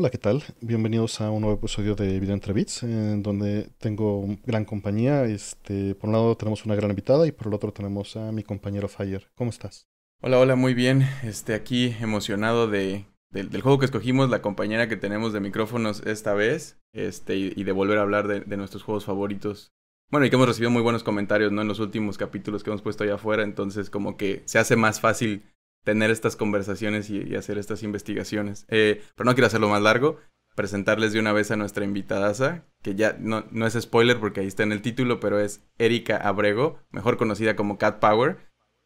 Hola, ¿qué tal? Bienvenidos a un nuevo episodio de Video entre Bits, en donde tengo gran compañía. Este, por un lado tenemos una gran invitada y por el otro tenemos a mi compañero Fire. ¿Cómo estás? Hola, hola, muy bien. Este, aquí emocionado de, del, juego que escogimos, la compañera que tenemos de micrófonos esta vez, este, y, de volver a hablar de, nuestros juegos favoritos. Bueno, y que hemos recibido muy buenos comentarios, En los últimos capítulos que hemos puesto allá afuera, entonces como que se hace más fácil tener estas conversaciones y, hacer estas investigaciones. Eh, pero no quiero hacerlo más largo, presentarles de una vez a nuestra invitadaza, que ya no, es spoiler porque ahí está en el título, pero es Erika Abrego, mejor conocida como Cat Power.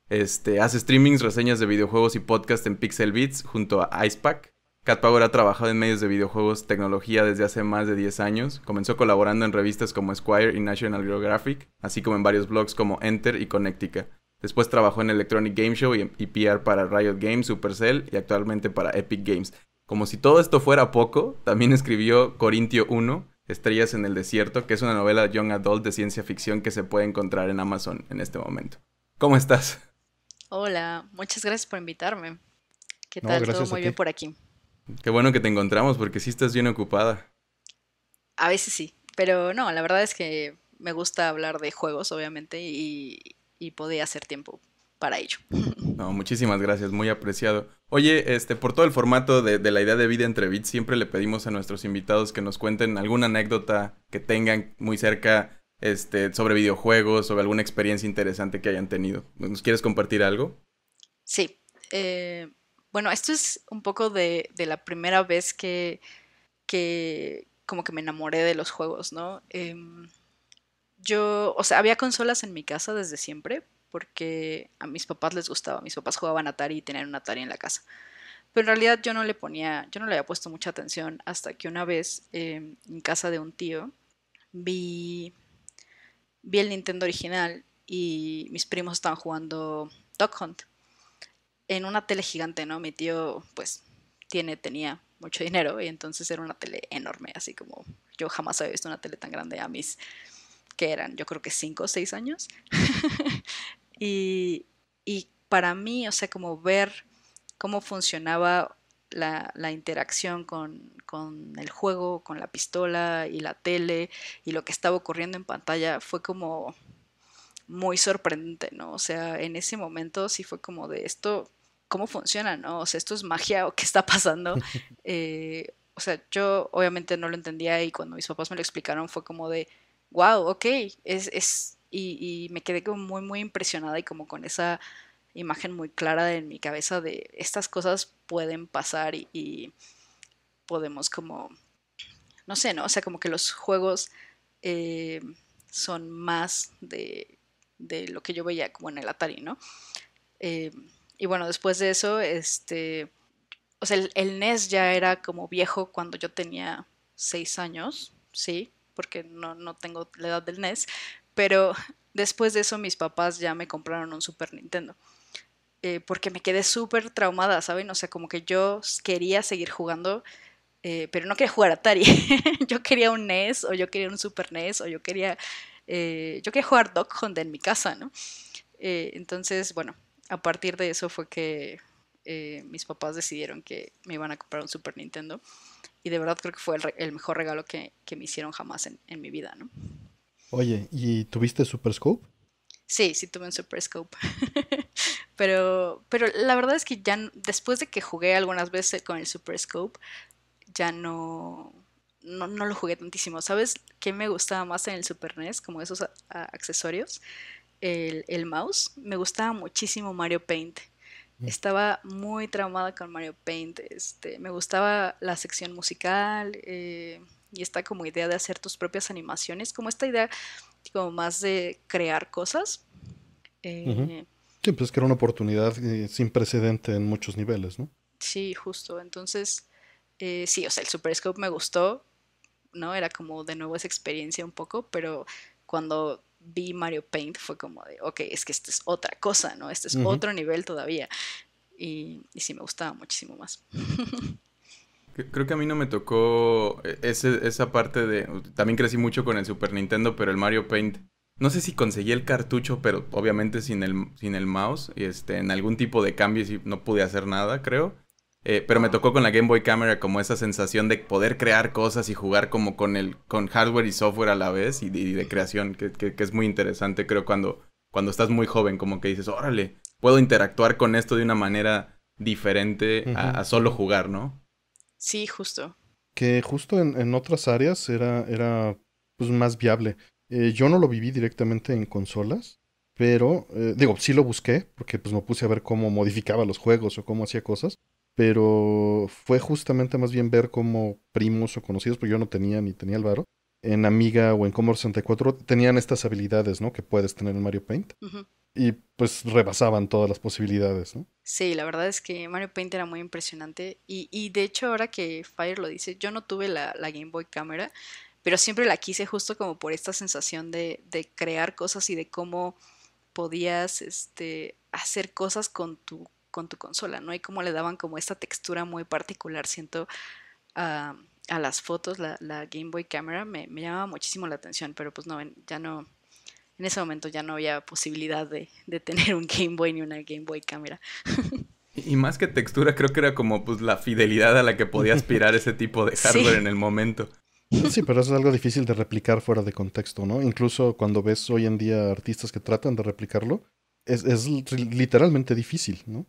Este, hace streamings, reseñas de videojuegos y podcast en Pixel Beats junto a Icepack. Cat Power ha trabajado en medios de videojuegos, tecnología desde hace más de 10 años. Comenzó colaborando en revistas como Esquire y National Geographic, así como en varios blogs como Enter y Connectica. Después trabajó en Electronic Game Show y, PR para Riot Games, Supercell y actualmente para Epic Games. Como si todo esto fuera poco, también escribió Corintio 1, Estrellas en el Desierto, que es una novela young adult de ciencia ficción que se puede encontrar en Amazon en este momento. ¿Cómo estás? Hola, muchas gracias por invitarme. ¿Qué tal? Todo muy bien por aquí. Qué bueno que te encontramos porque sí estás bien ocupada. A veces sí, pero no, la verdad es que me gusta hablar de juegos, obviamente, y, y podía hacer tiempo para ello. No, muchísimas gracias, muy apreciado. Oye, este, por todo el formato de, la idea de vida entre bits, siempre le pedimos a nuestros invitados que nos cuenten alguna anécdota que tengan muy cerca este, sobre videojuegos, sobre alguna experiencia interesante que hayan tenido. ¿Nos quieres compartir algo? Sí. Eh, bueno, esto es un poco de, la primera vez que, que, como que me enamoré de los juegos, ¿no? Em, yo, o sea, había consolas en mi casa desde siempre, porque a mis papás les gustaba, mis papás jugaban Atari y tenían un Atari en la casa. Pero en realidad yo no le ponía, yo no le había puesto mucha atención hasta que una vez em, en casa de un tío vi, vi el Nintendo original y mis primos estaban jugando Duck Hunt en una tele gigante, ¿no? Mi tío pues tiene, tenía mucho dinero y entonces era una tele enorme, así como yo jamás había visto una tele tan grande a mis que eran yo creo que cinco o seis años. y, para mí, o sea, como ver cómo funcionaba la, interacción con, el juego, con la pistola y la tele y lo que estaba ocurriendo en pantalla fue como muy sorprendente, ¿no? O sea, en ese momento sí fue como de esto, ¿cómo funciona, no? O sea, esto es magia o qué está pasando. Eh, o sea, yo obviamente no lo entendía y cuando mis papás me lo explicaron fue como de, wow, ok, es, es y, me quedé como muy, muy impresionada y como con esa imagen muy clara en mi cabeza de estas cosas pueden pasar y, podemos como, no sé, ¿no? O sea, como que los juegos eh, son más de, lo que yo veía como en el Atari, ¿no? Eh, y bueno, después de eso, este, o sea, el NES ya era como viejo cuando yo tenía seis años, ¿sí? porque no, tengo la edad del NES, pero después de eso mis papás ya me compraron un Super Nintendo. Eh, porque me quedé súper traumada, ¿saben? O sea, como que yo quería seguir jugando, eh, pero no quería jugar Atari. yo quería un NES, o yo quería un Super NES, o yo quería, eh, yo quería jugar dog Hunt en mi casa, ¿no? entonces, bueno, a partir de eso fue que mis papás decidieron que me iban a comprar un Super Nintendo y de verdad creo que fue el, mejor regalo que, me hicieron jamás en, mi vida, ¿no? Oye, ¿y tuviste Super Scope? Sí, sí tuve un Super Scope. pero, pero la verdad es que ya después de que jugué algunas veces con el Super Scope, ya no, no, lo jugué tantísimo. ¿Sabes qué me gustaba más en el Super NES? Como esos accesorios. el mouse. Me gustaba muchísimo Mario Paint estaba muy traumada con Mario Paint. Este, me gustaba la sección musical eh, y esta como idea de hacer tus propias animaciones, como esta idea como más de crear cosas. Eh, sí, pues que era una oportunidad eh, sin precedente en muchos niveles, ¿no? Sí, justo. Entonces, sí, o sea, el Super Scope me gustó, ¿no? Era como de nuevo esa experiencia un poco, pero cuando vi Mario Paint fue como de, ok, es que esta es otra cosa, ¿no? Este es otro nivel todavía. Y, y sí, me gustaba muchísimo más. Creo que a mí no me tocó e, ese, esa parte de... También crecí mucho con el Super Nintendo, pero el Mario Paint... No sé si conseguí el cartucho, pero obviamente sin el, sin el mouse. Este, en algún tipo de cambio y no pude hacer nada, creo. Eh, pero me tocó con la Game Boy Camera como esa sensación de poder crear cosas y jugar como con el con hardware y software a la vez y, de creación, que, es muy interesante, creo, cuando, cuando estás muy joven, como que dices, órale, puedo interactuar con esto de una manera diferente a, solo jugar, ¿no? Sí, justo. Que justo en, otras áreas era, era pues, más viable. Eh, yo no lo viví directamente en consolas, pero eh, digo, sí lo busqué, porque pues me puse a ver cómo modificaba los juegos o cómo hacía cosas pero fue justamente más bien ver como primos o conocidos, porque yo no tenía ni tenía álvaro en Amiga o en Commodore 64 tenían estas habilidades, ¿no? Que puedes tener en Mario Paint. Y pues rebasaban todas las posibilidades, ¿no? Sí, la verdad es que Mario Paint era muy impresionante. Y, de hecho, ahora que Fire lo dice, yo no tuve la, Game Boy Camera, pero siempre la quise justo como por esta sensación de, de crear cosas y de cómo podías este, hacer cosas con tu con tu consola, ¿no? Y cómo le daban como esta textura muy particular, siento, ah, a las fotos, la, Game Boy Camera, me, llamaba muchísimo la atención, pero pues no, ya no, en ese momento ya no había posibilidad de, tener un Game Boy ni una Game Boy Camera. Y más que textura, creo que era como pues la fidelidad a la que podía aspirar ese tipo de hardware en el momento. Sí, pero eso es algo difícil de replicar fuera de contexto, ¿no? Incluso cuando ves hoy en día artistas que tratan de replicarlo, es literalmente difícil, ¿no?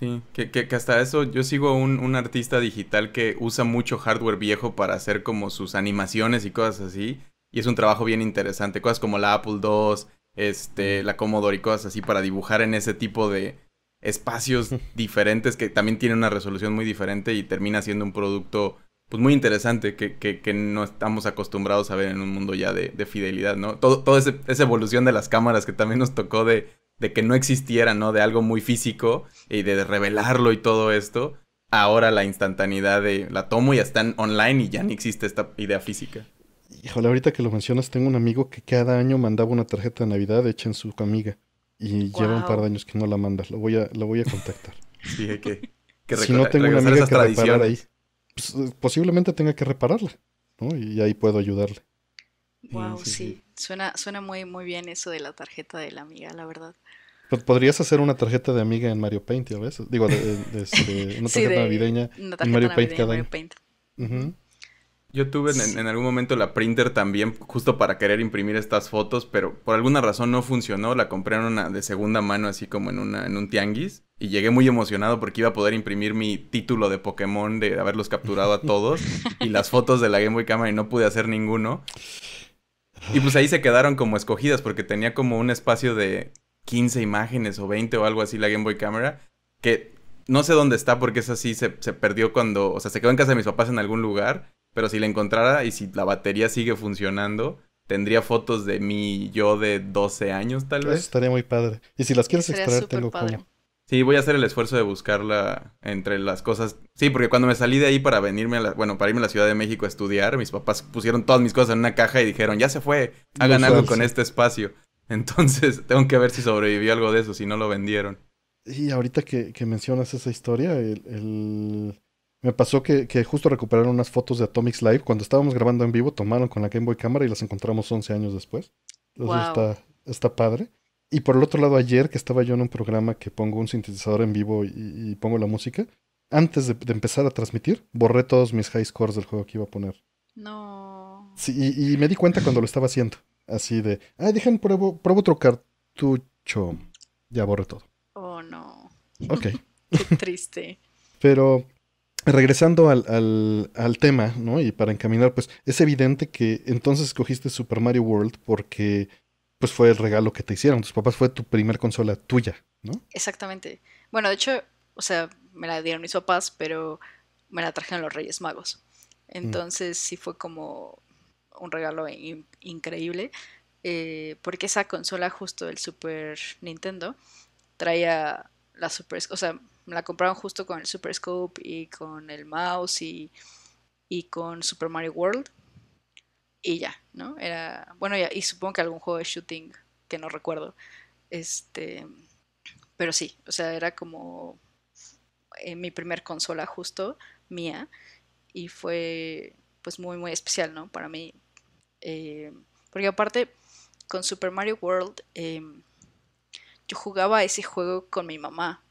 Sí, que, que, hasta eso yo sigo un, artista digital que usa mucho hardware viejo para hacer como sus animaciones y cosas así. Y es un trabajo bien interesante. Cosas como la Apple II, este, la Commodore y cosas así para dibujar en ese tipo de espacios diferentes que también tiene una resolución muy diferente y termina siendo un producto pues muy interesante que, que, que no estamos acostumbrados a ver en un mundo ya de, fidelidad, ¿no? Todo, toda esa evolución de las cámaras que también nos tocó de de que no existiera, ¿no? De algo muy físico y de revelarlo y todo esto. Ahora la instantaneidad de la tomo y ya están online y ya ni existe esta idea física. Híjole, ahorita que lo mencionas, tengo un amigo que cada año mandaba una tarjeta de Navidad hecha en su amiga. Y lleva un par de años que no la manda. Lo voy a, lo voy a contactar. sí, que, que Si no tengo una amiga que reparar ahí, pues, eh, posiblemente tenga que repararla, ¿no? Y ahí puedo ayudarle. Wow, sí. Suena, suena muy, muy bien eso de la tarjeta de la amiga, la verdad. Pues, podrías hacer una tarjeta de amiga en Mario Paint, ¿ya ves? Digo, de, una tarjeta navideña en Mario Paint cada Mario Yo tuve en, algún momento la printer también, justo para querer imprimir estas fotos, pero por alguna razón no funcionó. La compré una de segunda mano, así como en, en un tianguis. Y llegué muy emocionado porque iba a poder imprimir mi título de Pokémon de haberlos capturado a todos y las fotos de la Game Boy Camera y no pude hacer ninguno. Y pues ahí se quedaron como escogidas porque tenía como un espacio de, 15 imágenes o 20 o algo así la Game Boy Camera, que no sé dónde está porque es así, se, perdió cuando, o sea, se quedó en casa de mis papás en algún lugar, pero si la encontrara y si la batería sigue funcionando, tendría fotos de mí yo de 12 años tal vez. estaría muy padre. Y si las quieres extraer, tengo como... Sí, voy a hacer el esfuerzo de buscarla entre las cosas. Sí, porque cuando me salí de ahí para venirme a la, bueno, para irme a la Ciudad de México a estudiar, mis papás pusieron todas mis cosas en una caja y dijeron, ya se fue, hagan algo con este espacio. Entonces, tengo que ver si sobrevivió algo de eso, si no lo vendieron. Y ahorita que, mencionas esa historia, me pasó que, justo recuperaron unas fotos de Atomics Live. Cuando estábamos grabando en vivo, tomaron con la Game Boy Cámara y las encontramos 11 años después. está, padre. Y por el otro lado, ayer que estaba yo en un programa que pongo un sintetizador en vivo y, pongo la música, antes de, empezar a transmitir, borré todos mis high scores del juego que iba a poner. No. Sí, y me di cuenta cuando lo estaba haciendo. Así de, ah, dejen, pruebo, otro cartucho. Ya borré todo. Oh, no. Ok. Qué triste. Pero regresando al, tema, ¿no? Y para encaminar, pues es evidente que entonces escogiste Super Mario World porque pues fue el regalo que te hicieron. Tus papás fue tu primer consola tuya, ¿no? Exactamente. Bueno, de hecho, o sea, me la dieron mis papás, pero me la trajeron los Reyes Magos. Mm. Entonces sí fue como, un regalo increíble, eh, porque esa consola justo del Super Nintendo traía la Super, o sea, me la compraron justo con el Super Scope y con el mouse y, y con Super Mario World y ya, ¿no? Era, bueno, ya, y supongo que algún juego de shooting que no recuerdo. Este, pero sí, o sea, era como eh, mi primer consola justo mía y fue pues muy muy especial, ¿no? Para mí eh, porque aparte, con Super Mario World, em, yo jugaba ese juego con mi mamá.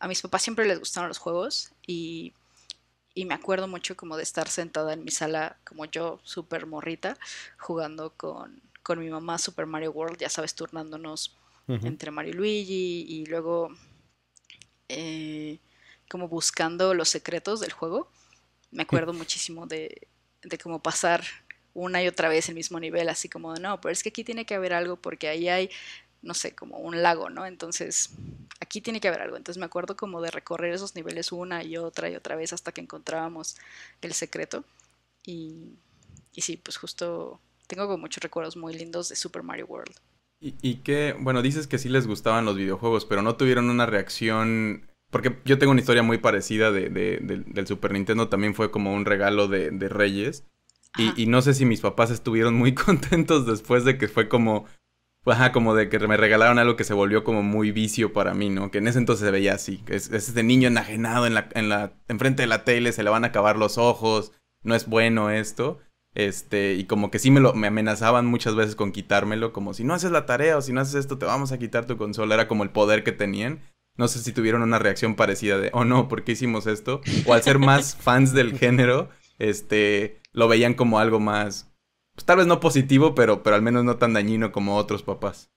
A mis papás siempre les gustaron los juegos y, me acuerdo mucho como de estar sentada en mi sala, como yo, super morrita, jugando con, mi mamá Super Mario World, ya sabes, turnándonos entre Mario y Luigi y luego eh, como buscando los secretos del juego. Me acuerdo muchísimo de, de cómo pasar una y otra vez el mismo nivel, así como de no, pero es que aquí tiene que haber algo porque ahí hay, no sé, como un lago, ¿no? Entonces, aquí tiene que haber algo. Entonces me acuerdo como de recorrer esos niveles una y otra y otra vez hasta que encontrábamos el secreto. Y, y sí, pues justo tengo como muchos recuerdos muy lindos de Super Mario World. Y, que, bueno, dices que sí les gustaban los videojuegos, pero no tuvieron una reacción porque yo tengo una historia muy parecida del Super Nintendo, también fue como un regalo de, Reyes. Y, no sé si mis papás estuvieron muy contentos después de que fue como. Ajá, como de que me regalaron algo que se volvió como muy vicio para mí, ¿no? Que en ese entonces se veía así. Es, es ese niño enajenado en la, en la, enfrente de la tele, se le van a acabar los ojos, no es bueno esto. Este, y como que sí me lo me amenazaban muchas veces con quitármelo, como si no haces la tarea o si no haces esto, te vamos a quitar tu consola. Era como el poder que tenían. No sé si tuvieron una reacción parecida de, oh no, ¿por qué hicimos esto? O al ser más fans del género, este, lo veían como algo más, pues tal vez no positivo, pero, pero al menos no tan dañino como otros papás.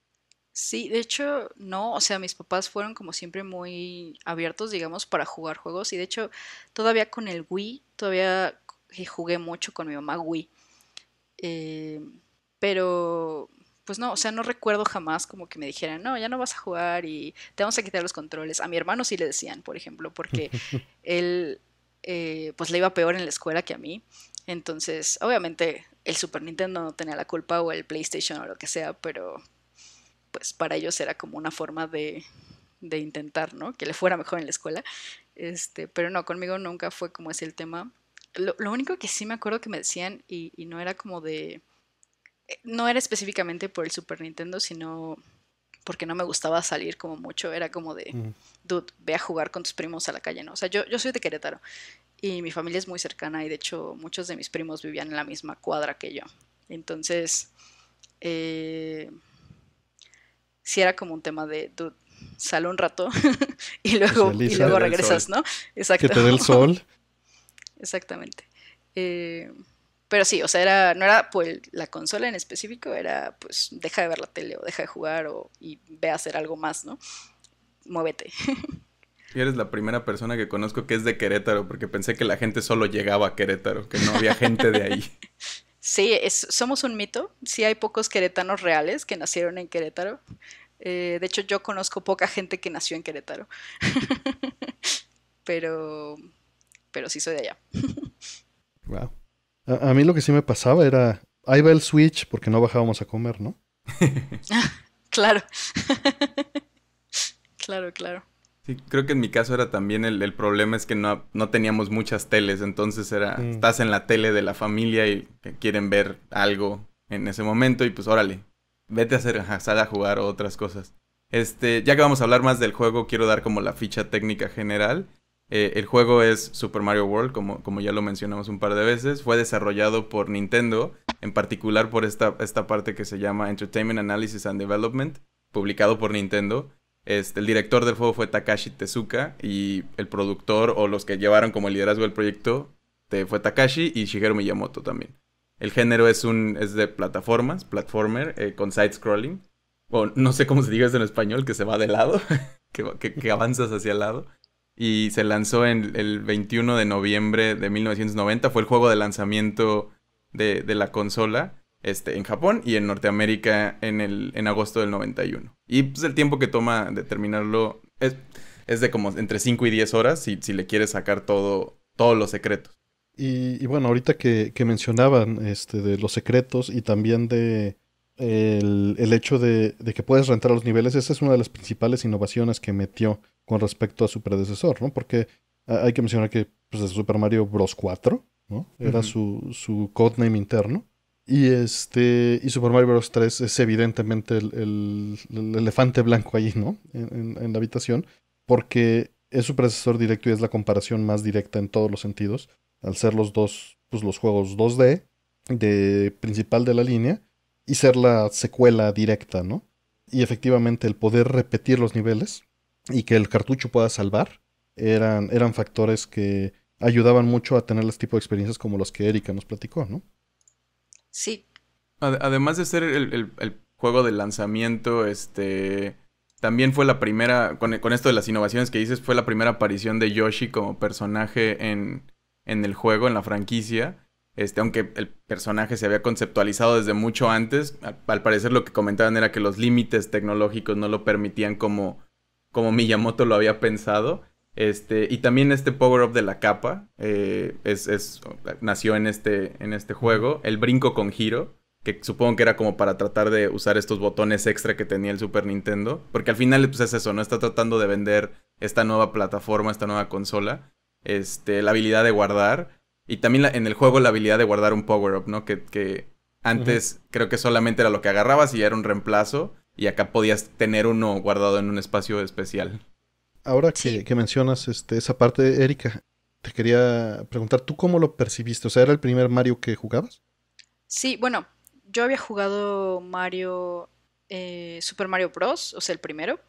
Sí, de hecho, no, o sea, mis papás fueron como siempre muy abiertos, digamos, para jugar juegos y de hecho, todavía con el Wii, todavía eh, jugué mucho con mi mamá Wii. Em, pero, pues no, o sea, no recuerdo jamás como que me dijeran, no, ya no vas a jugar y te vamos a quitar los controles. A mi hermano sí le decían, por ejemplo, porque él eh, pues le iba peor en la escuela que a mí. Entonces, obviamente el Super Nintendo no tenía la culpa o el PlayStation o lo que sea, pero pues para ellos era como una forma de, intentar, ¿no? Que le fuera mejor en la escuela. Este, pero no, conmigo nunca fue como ese el tema. Lo, único que sí me acuerdo que me decían, y no era como de. Eh, no era específicamente por el Super Nintendo, sino porque no me gustaba salir como mucho, era como de, mm. dude, ve a jugar con tus primos a la calle, ¿no? O sea, yo, yo soy de Querétaro y mi familia es muy cercana y de hecho muchos de mis primos vivían en la misma cuadra que yo. Entonces, eh, sí era como un tema de, dude, sal un rato y luego, y luego regresas, ¿no? Exacto. Que te dé el sol. Exactamente. Eh, pero sí, o sea, no era pues, la consola en específico, era pues deja de ver la tele o deja de jugar o, y ve a hacer algo más, ¿no? Muévete. Y eres la primera persona que conozco que es de Querétaro, porque pensé que la gente solo llegaba a Querétaro, que no había gente de ahí. Sí, somos un mito. Sí hay pocos queretanos reales que nacieron en Querétaro. Eh, de hecho, yo conozco poca gente que nació en Querétaro. pero, pero sí soy de allá. wow. A, mí lo que sí me pasaba era, ahí va el switch porque no bajábamos a comer, ¿no? Ah, claro. claro, claro. Sí, creo que en mi caso era también el, problema es que no, teníamos muchas teles, entonces era, mm. estás en la tele de la familia y quieren ver algo en ese momento y pues órale, vete a hacer a sala a jugar o otras cosas. Este, ya que vamos a hablar más del juego, quiero dar como la ficha técnica general. Eh, el juego es Super Mario World, como, como ya lo mencionamos un par de veces. Fue desarrollado por Nintendo, en particular por esta, esta parte que se llama Entertainment Analysis and Development, publicado por Nintendo. Este, el director del juego fue Takashi Tezuka y el productor o los que llevaron como liderazgo el proyecto fue Takashi y Shigeru Miyamoto también. El género es, un, es de plataformas, platformer, eh, con side-scrolling. Bueno, no sé cómo se diga eso en español, que se va de lado, que, que, que avanzas hacia el lado y se lanzó en el 21 de noviembre de 1990. Fue el juego de lanzamiento de, la consola este, en Japón y en Norteamérica en, el, en agosto del 91. Y pues el tiempo que toma de terminarlo es, de como entre 5 y 10 horas si, si le quieres sacar todo, todos los secretos. Y, bueno, ahorita que, mencionaban este, de los secretos y también de el, hecho de, de, que puedes rentar los niveles, esa es una de las principales innovaciones que metió con respecto a su predecesor, ¿no? Porque eh, hay que mencionar que pues, es Super Mario Bros. 4, ¿no? Era su, su codename interno. Y este. Y Super Mario Bros. 3 es evidentemente el, elefante blanco ahí, ¿no? En, la habitación. Porque es su predecesor directo y es la comparación más directa en todos los sentidos. Al ser los dos, pues los juegos 2D de principal de la línea. Y ser la secuela directa, ¿no? Y efectivamente el poder repetir los niveles y que el cartucho pueda salvar, eran, eran factores que ayudaban mucho a tener los este tipo de experiencias como los que Erika nos platicó, ¿no? Sí. además de ser el, juego de lanzamiento, este... También fue la primera, con, esto de las innovaciones que dices, fue la primera aparición de Yoshi como personaje en, el juego, en la franquicia. Este, aunque el personaje se había conceptualizado desde mucho antes, al, parecer lo que comentaban era que los límites tecnológicos no lo permitían como como Miyamoto lo había pensado. Este, y también este power-up de la capa eh, es, nació en este, en este juego. El brinco con giro, que supongo que era como para tratar de usar estos botones extra que tenía el Super Nintendo. Porque al final pues, es eso, ¿no? Está tratando de vender esta nueva plataforma, esta nueva consola. Este, la habilidad de guardar. Y también en el juego la habilidad de guardar un power-up, ¿no? Que, antes creo que solamente era lo que agarrabas y era un reemplazo. Y acá podías tener uno guardado en un espacio especial. Ahora que, mencionas este, esa parte, Erika, te quería preguntar, ¿tú cómo lo percibiste? O sea, ¿era el primer Mario que jugabas? Sí, bueno, yo había jugado Mario, eh, Super Mario Bros., o sea, el primero.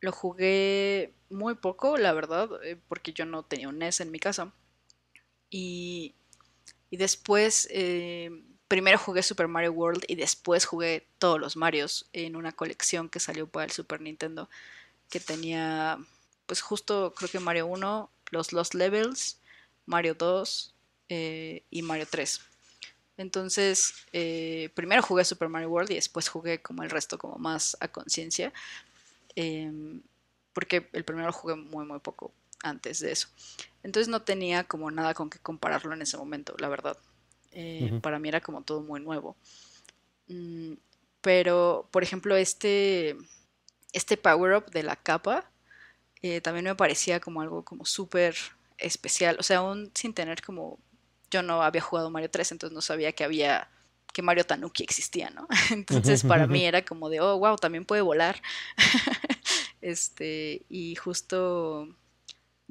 Lo jugué muy poco, la verdad, eh, porque yo no tenía un NES en mi casa. Y, y después eh, primero jugué Super Mario World y después jugué todos los Marios en una colección que salió para el Super Nintendo, que tenía, pues justo creo que Mario 1, los Lost Levels, Mario 2 eh, y Mario 3. Entonces, eh, primero jugué Super Mario World y después jugué como el resto, como más a conciencia, em, porque el primero jugué muy, muy poco antes de eso. Entonces no tenía como nada con qué compararlo en ese momento, la verdad. Eh, para mí era como todo muy nuevo. Mm, pero, por ejemplo, este, este power-up de la capa eh, también me parecía como algo como súper especial. O sea, aún sin tener como... Yo no había jugado Mario 3, entonces no sabía que había... que Mario Tanuki existía, ¿no? Entonces para mí era como de, oh, wow, también puede volar. este, y justo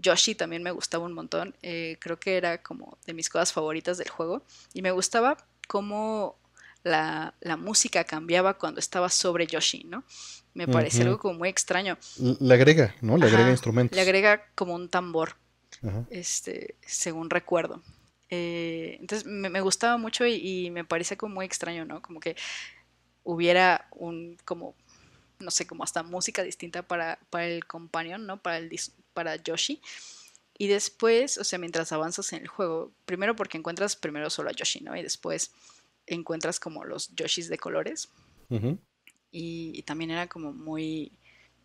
Yoshi también me gustaba un montón, eh, creo que era como de mis cosas favoritas del juego y me gustaba cómo la, música cambiaba cuando estaba sobre Yoshi, ¿no? Me parece algo como muy extraño. Le agrega, ¿no? Le agrega instrumentos. Le agrega como un tambor, este, según recuerdo. Eh, entonces me, gustaba mucho y, me parece como muy extraño, ¿no? Como que hubiera un como no sé, como hasta música distinta para, para el companion, ¿no? Para el, para Yoshi. Y después, o sea, mientras avanzas en el juego, primero porque encuentras primero solo a Yoshi, ¿no? Y después encuentras como los Yoshis de colores. y, también era como muy...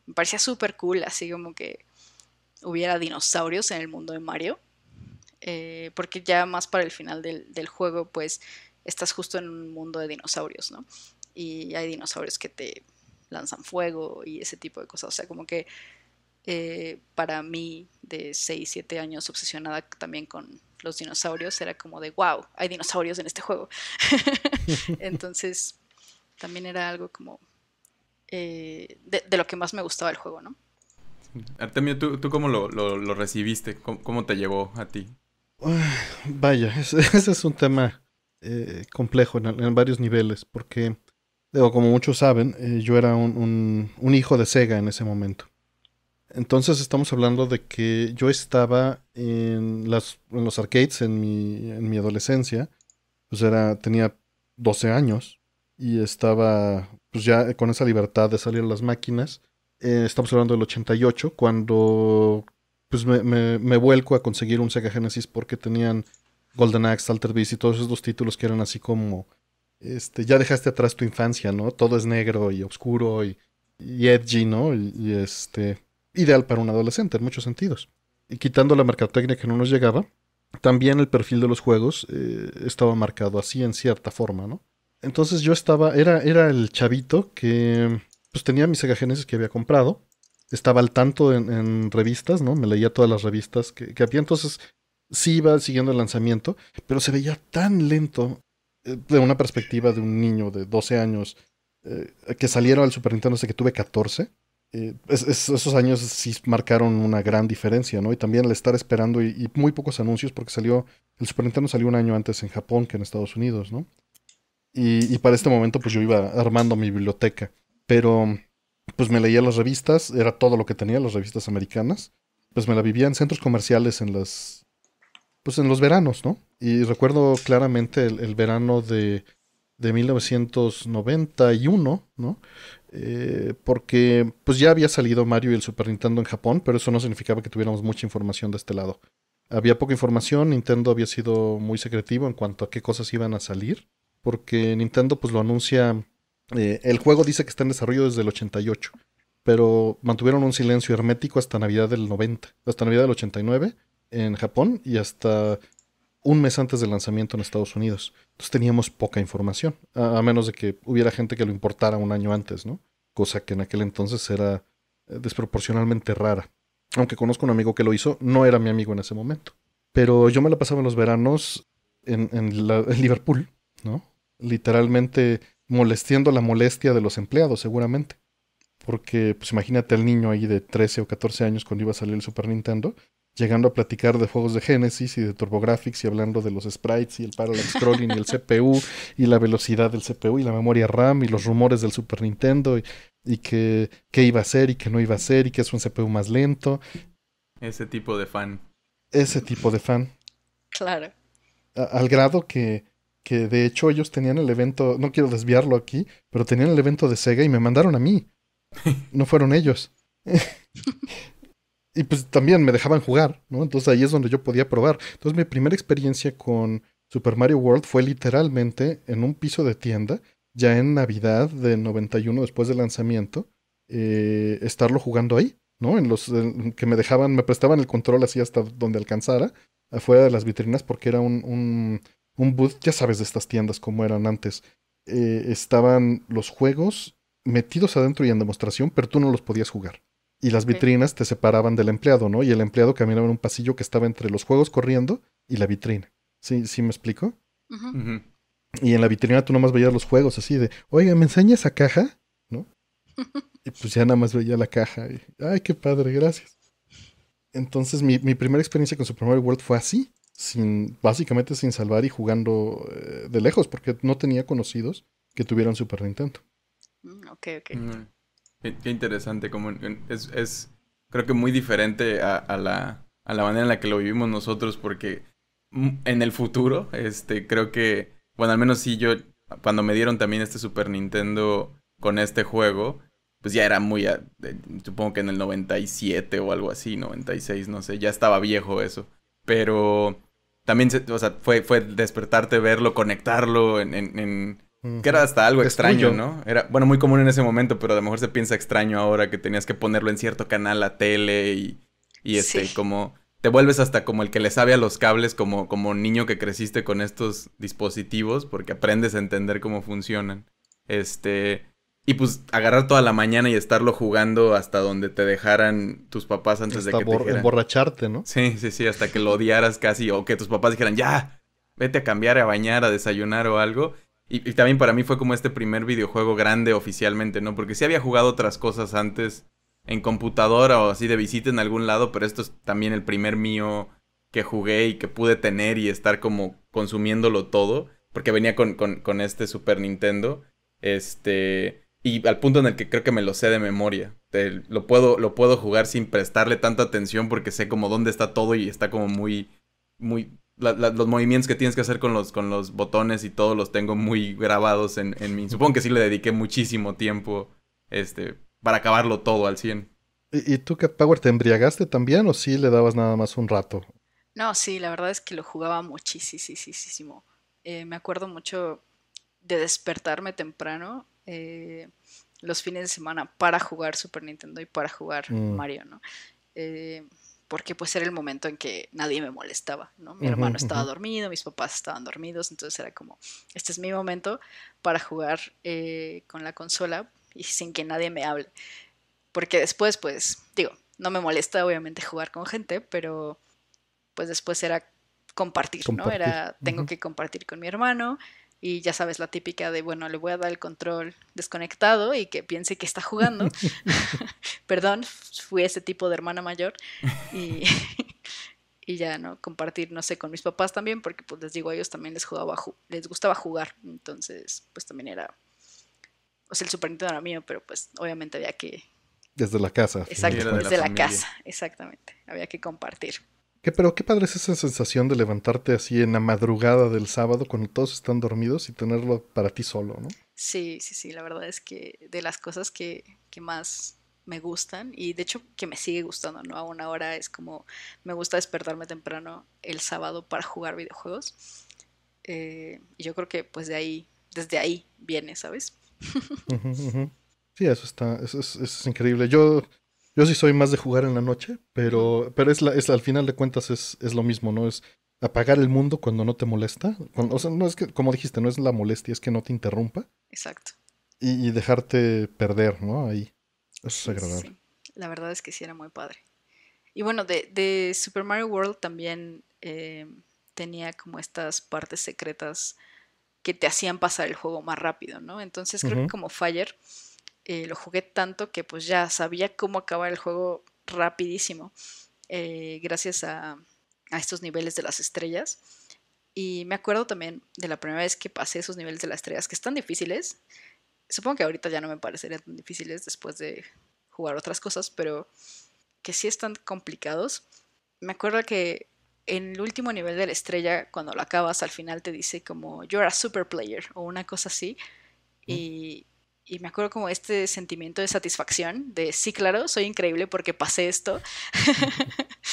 Me parecía súper cool, así como que hubiera dinosaurios en el mundo de Mario. Eh, porque ya más para el final del, del juego, pues estás justo en un mundo de dinosaurios, ¿no? Y hay dinosaurios que te lanzan fuego y ese tipo de cosas. O sea, como que eh, para mí de 6, 7 años obsesionada también con los dinosaurios, era como de, wow, hay dinosaurios en este juego. Entonces, también era algo como eh, de, lo que más me gustaba el juego, ¿no? Artemio, ¿tú, tú cómo lo, recibiste? ¿Cómo, te llevó a ti? vaya, ese, es un tema eh, complejo en, varios niveles, porque, digo, como muchos saben, yo era un hijo de Sega en ese momento. Entonces estamos hablando de que yo estaba en, las, los arcades en mi, en mi adolescencia. Pues era, tenía 12 años y estaba pues ya con esa libertad de salir a las máquinas. Eh, estamos hablando del 88, cuando pues me, vuelco a conseguir un Sega Genesis porque tenían Golden Axe, Alter Beast y todos esos títulos que eran así como, este, ya dejaste atrás tu infancia, ¿no? Todo es negro y oscuro y, edgy, ¿no? y este, ideal para un adolescente en muchos sentidos. Y quitando la mercadotecnia que no nos llegaba, también el perfil de los juegos eh, estaba marcado así en cierta forma, ¿no? Entonces yo estaba, era, era el chavito que pues tenía mis Sega Genesis que había comprado, estaba al tanto en, revistas, ¿no? Me leía todas las revistas que, que, había, entonces sí iba siguiendo el lanzamiento, pero se veía tan lento eh, de una perspectiva de un niño de 12 años eh, que saliera al Super Nintendo, sé que tuve 14, eh, es, esos años sí marcaron una gran diferencia, ¿no? Y también al estar esperando y, muy pocos anuncios porque salió, el Super Nintendo salió un año antes en Japón que en Estados Unidos, ¿no? Y, para este momento pues yo iba armando mi biblioteca, pero pues me leía las revistas, era todo lo que tenía, las revistas americanas, pues me la vivía en centros comerciales en las, pues en los veranos, ¿no? Y recuerdo claramente el, verano de, de 1991, ¿no? Eh, porque pues ya había salido Mario y el Super Nintendo en Japón, pero eso no significaba que tuviéramos mucha información de este lado. Había poca información, Nintendo había sido muy secretivo en cuanto a qué cosas iban a salir, porque Nintendo pues lo anuncia, eh, el juego dice que está en desarrollo desde el 88, pero mantuvieron un silencio hermético hasta Navidad del 90, hasta Navidad del 89 en Japón y hasta un mes antes del lanzamiento en Estados Unidos. Entonces teníamos poca información, a, menos de que hubiera gente que lo importara un año antes, ¿no? Cosa que en aquel entonces era eh, desproporcionalmente rara. Aunque conozco un amigo que lo hizo, no era mi amigo en ese momento. Pero yo me la pasaba en los veranos en, Liverpool, ¿no? Literalmente molestiendo la molestia de los empleados, seguramente. Porque, pues imagínate al niño ahí de 13 o 14 años cuando iba a salir el Super Nintendo, llegando a platicar de juegos de Genesis y de TurboGrafx y hablando de los sprites y el Parallel scrolling y el CPU y la velocidad del CPU y la memoria RAM y los rumores del Super Nintendo y, que qué iba a ser y qué no iba a ser y que es un CPU más lento. Ese tipo de fan. Ese tipo de fan. Claro. al grado que, que de hecho ellos tenían el evento, no quiero desviarlo aquí, pero tenían el evento de Sega y me mandaron a mí. No fueron ellos. y pues también me dejaban jugar, ¿no? Entonces ahí es donde yo podía probar. Entonces mi primera experiencia con Super Mario World fue literalmente en un piso de tienda, ya en Navidad de 91 después del lanzamiento, eh, estarlo jugando ahí, ¿no? En los que me dejaban, me prestaban el control así hasta donde alcanzara, afuera de las vitrinas, porque era un, un, un booth, ya sabes, de estas tiendas como eran antes. Eh, estaban los juegos metidos adentro y en demostración, pero tú no los podías jugar y las vitrinas te separaban del empleado, ¿no? Y el empleado caminaba en un pasillo que estaba entre los juegos corriendo y la vitrina. ¿Sí, sí me explico? Y en la vitrina tú nomás veías los juegos así de, oiga, ¿me enseñas esa caja? ¿No? y pues ya nada más veía la caja. Ay, qué padre, gracias. Entonces mi, mi primera experiencia con Super Mario World fue así, sin, básicamente sin salvar y jugando eh, de lejos, porque no tenía conocidos que tuvieran Super Nintendo. Mm, ok, ok. Qué, interesante, como es, creo que muy diferente a, la, manera en la que lo vivimos nosotros, porque en el futuro, este, creo que, bueno, al menos sí yo, cuando me dieron también este Super Nintendo con este juego, pues ya era muy, supongo que en el 97 o algo así, 96, no sé, ya estaba viejo eso. Pero también, o sea, fue, fue despertarte, verlo, conectarlo en que era hasta algo extraño, ¿no? Era, bueno, muy común en ese momento, pero a lo mejor se piensa extraño ahora que tenías que ponerlo en cierto canal a tele y, este, como te vuelves hasta como el que le sabe a los cables, como, como niño que creciste con estos dispositivos, porque aprendes a entender cómo funcionan. Este, y pues agarrar toda la mañana y estarlo jugando hasta donde te dejaran tus papás antes de que te emborracharte, ¿no? Sí, sí, sí, hasta que lo odiaras casi, o que tus papás dijeran, ya, vete a cambiar, a bañar, a desayunar o algo. Y, también para mí fue como este primer videojuego grande oficialmente, ¿no? Porque sí había jugado otras cosas antes en computadora o así de visita en algún lado, pero esto es también el primer mío que jugué y que pude tener y estar como consumiéndolo todo, porque venía con, este Super Nintendo, este, y al punto en el que creo que me lo sé de memoria, lo, puedo, lo puedo jugar sin prestarle tanta atención porque sé como dónde está todo y está como muy, muy, los movimientos que tienes que hacer con los, con los botones y todo los tengo muy grabados en, en Supongo que sí le dediqué muchísimo tiempo este, para acabarlo todo al 100. ¿Y, tú, qué Power, te embriagaste también o sí le dabas nada más un rato? No, sí, la verdad es que lo jugaba muchísimo. Eh, me acuerdo mucho de despertarme temprano eh, los fines de semana para jugar Super Nintendo y para jugar mm. Mario, ¿no? Eh, porque pues era el momento en que nadie me molestaba, ¿no? Mi hermano estaba dormido, mis papás estaban dormidos, entonces era como, este es mi momento para jugar eh, con la consola y sin que nadie me hable. Porque después, pues, digo, no me molesta obviamente jugar con gente, pero pues después era compartir, ¿no? Era, tengo que compartir con mi hermano, y ya sabes la típica de, bueno, le voy a dar el control desconectado y que piense que está jugando. Perdón, fui ese tipo de hermana mayor y, ya, ¿no? Compartir, no sé, con mis papás también, porque pues les digo, a ellos también les, jugaba, les gustaba jugar, entonces pues también era, o pues, sea, el Super Nintendo era mío, pero pues obviamente había que... Desde la casa. Exacto, desde la casa, exactamente. Había que compartir pero qué padre es esa sensación de levantarte así en la madrugada del sábado cuando todos están dormidos y tenerlo para ti solo, ¿no? Sí, sí, sí, la verdad es que de las cosas que, más me gustan y de hecho que me sigue gustando, ¿no? A una hora es como me gusta despertarme temprano el sábado para jugar videojuegos. Eh, y yo creo que pues de ahí, desde ahí viene, ¿sabes? Sí, eso está, es, eso es increíble. Yo yo sí soy más de jugar en la noche, pero, pero es, es al final de cuentas es, es lo mismo, ¿no? Es apagar el mundo cuando no te molesta. o sea, no es que, como dijiste, no es la molestia, es que no te interrumpa. Exacto. Y, dejarte perder, ¿no? Ahí. Eso es agradable. Sí, La verdad es que sí era muy padre. Y bueno, de, de Super Mario World también eh, tenía como estas partes secretas que te hacían pasar el juego más rápido, ¿no? Entonces creo que como Fire eh, lo jugué tanto que pues ya sabía cómo acabar el juego rapidísimo, eh, gracias a, a estos niveles de las estrellas. Y me acuerdo también de la primera vez que pasé esos niveles de las estrellas, que están difíciles. Supongo que ahorita ya no me parecerían tan difíciles después de jugar otras cosas, pero que sí están complicados. Me acuerdo que en el último nivel de la estrella, cuando lo acabas, al final te dice como, you're a super player o una cosa así. Y y me acuerdo como este sentimiento de satisfacción, de sí, claro, soy increíble porque pasé esto.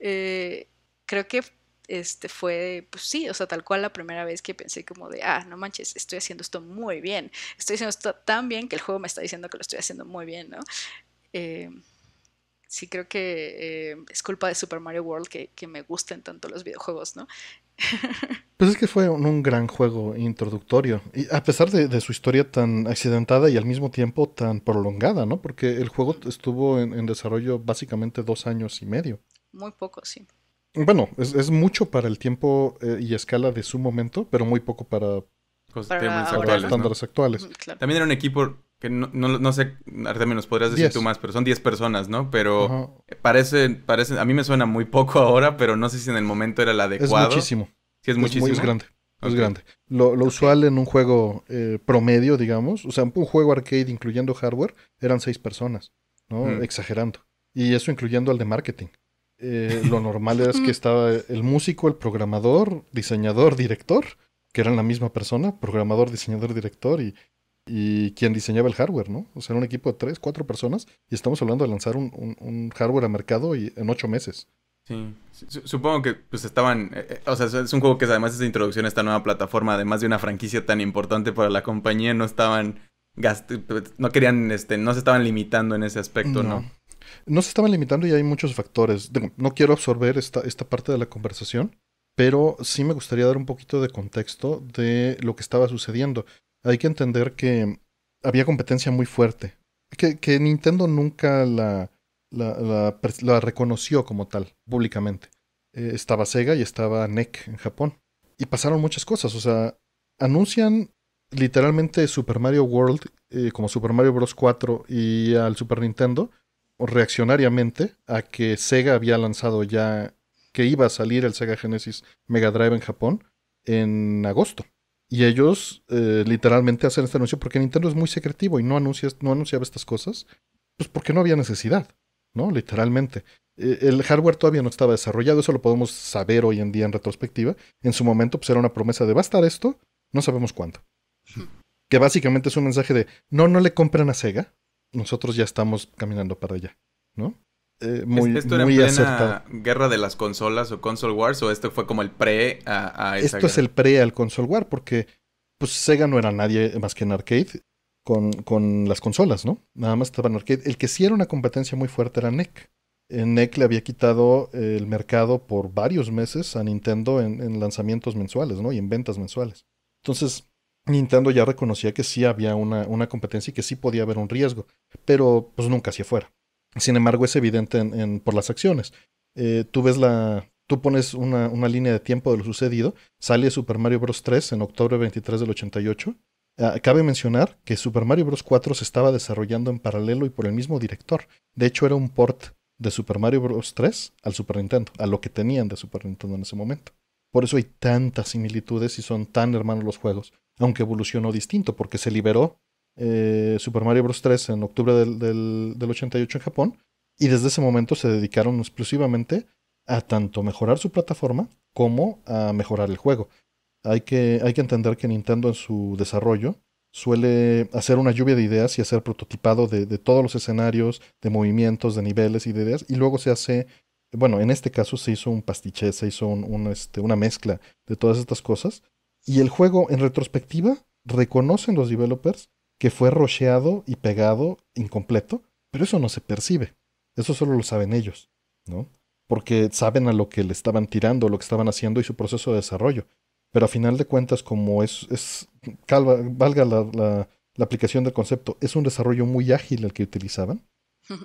Eh, creo que este fue, pues sí, o sea, tal cual la primera vez que pensé como de, ah, no manches, estoy haciendo esto muy bien, estoy haciendo esto tan bien que el juego me está diciendo que lo estoy haciendo muy bien, ¿no? Eh, sí creo que eh, es culpa de Super Mario World que, que, me gusten tanto los videojuegos, ¿no? Pues es que fue un, gran juego introductorio, y a pesar de, su historia tan accidentada y al mismo tiempo tan prolongada, ¿no? Porque el juego estuvo en, desarrollo básicamente dos años y medio. Muy poco, sí. Bueno, es, mucho para el tiempo eh, y escala de su momento, pero muy poco para, los estándares actuales. También era un equipo que no, no, sé, Artemino, nos podrías decir tú más, pero son 10 personas, ¿no? Pero parece, parece, a mí me suena muy poco ahora, pero no sé si en el momento era el adecuado. Es muchísimo. Sí, es, muchísimo. es grande. Es grande. Lo, usual en un juego eh, promedio, digamos, o sea, un juego arcade incluyendo hardware, eran 6 personas, ¿no? Mm. Exagerando. Y eso incluyendo al de marketing. Eh, lo normal es que estaba el músico, el programador, diseñador, director, que eran la misma persona, programador, diseñador, director y y quien diseñaba el hardware, ¿no? O sea, era un equipo de tres, cuatro personas y estamos hablando de lanzar un, hardware a mercado en ocho meses. Sí, supongo que pues estaban, eh, eh, o sea, es un juego que además de de introducción a esta nueva plataforma, además de una franquicia tan importante para la compañía, no estaban, no querían, este, no se estaban limitando en ese aspecto, ¿no? No, se estaban limitando y hay muchos factores. no quiero absorber esta, esta parte de la conversación, pero sí me gustaría dar un poquito de contexto de lo que estaba sucediendo hay que entender que había competencia muy fuerte. Que, Nintendo nunca la, reconoció como tal, públicamente. Eh, estaba Sega y estaba NEC en Japón. Y pasaron muchas cosas. O sea, anuncian literalmente Super Mario World eh, como Super Mario Bros. 4 y al Super Nintendo reaccionariamente a que Sega había lanzado ya que iba a salir el Sega Genesis Mega Drive en Japón en agosto. Y ellos eh, literalmente hacen este anuncio porque Nintendo es muy secretivo y no, anuncia, no anunciaba estas cosas, pues porque no había necesidad, ¿no? Literalmente. Eh, el hardware todavía no estaba desarrollado, eso lo podemos saber hoy en día en retrospectiva. En su momento, pues era una promesa de bastar esto, no sabemos cuándo. Que básicamente es un mensaje de no, no le compren a Sega, nosotros ya estamos caminando para allá, ¿no? Eh, ¿Esto era plena guerra de las consolas o console wars o esto fue como el pre a, a Esto es el pre al console war porque pues Sega no era nadie más que en arcade con, las consolas, ¿no? Nada más estaba en arcade. El que sí era una competencia muy fuerte era NEC. Eh, NEC le había quitado el mercado por varios meses a Nintendo en, lanzamientos mensuales, ¿no? Y en ventas mensuales. Entonces, Nintendo ya reconocía que sí había una, una competencia y que sí podía haber un riesgo, pero pues nunca hacia afuera. Sin embargo, es evidente por las acciones. Eh, tú ves la. Tú pones una, línea de tiempo de lo sucedido. Sale Super Mario Bros. 3 en octubre 23 del 88. Ah, cabe mencionar que Super Mario Bros. 4 se estaba desarrollando en paralelo y por el mismo director. De hecho, era un port de Super Mario Bros. 3 al Super Nintendo, a lo que tenían de Super Nintendo en ese momento. Por eso hay tantas similitudes y son tan hermanos los juegos, aunque evolucionó distinto, porque se liberó eh, Super Mario Bros. 3 en octubre del, 88 en Japón. Y desde ese momento se dedicaron exclusivamente a tanto mejorar su plataforma como a mejorar el juego. Hay que, hay que, entender que Nintendo en su desarrollo suele hacer una lluvia de ideas y hacer prototipado de, todos los escenarios, de movimientos, de niveles y de ideas, y luego se hace, bueno, en este caso se hizo un pastiche, se hizo este, una mezcla de todas estas cosas, y el juego en retrospectiva reconocen los developers que fue rocheado y pegado incompleto, pero eso no se percibe. Eso solo lo saben ellos, ¿no? Porque saben a lo que le estaban tirando, lo que estaban haciendo y su proceso de desarrollo. Pero a final de cuentas, como es, es valga la, aplicación del concepto, es un desarrollo muy ágil el que utilizaban.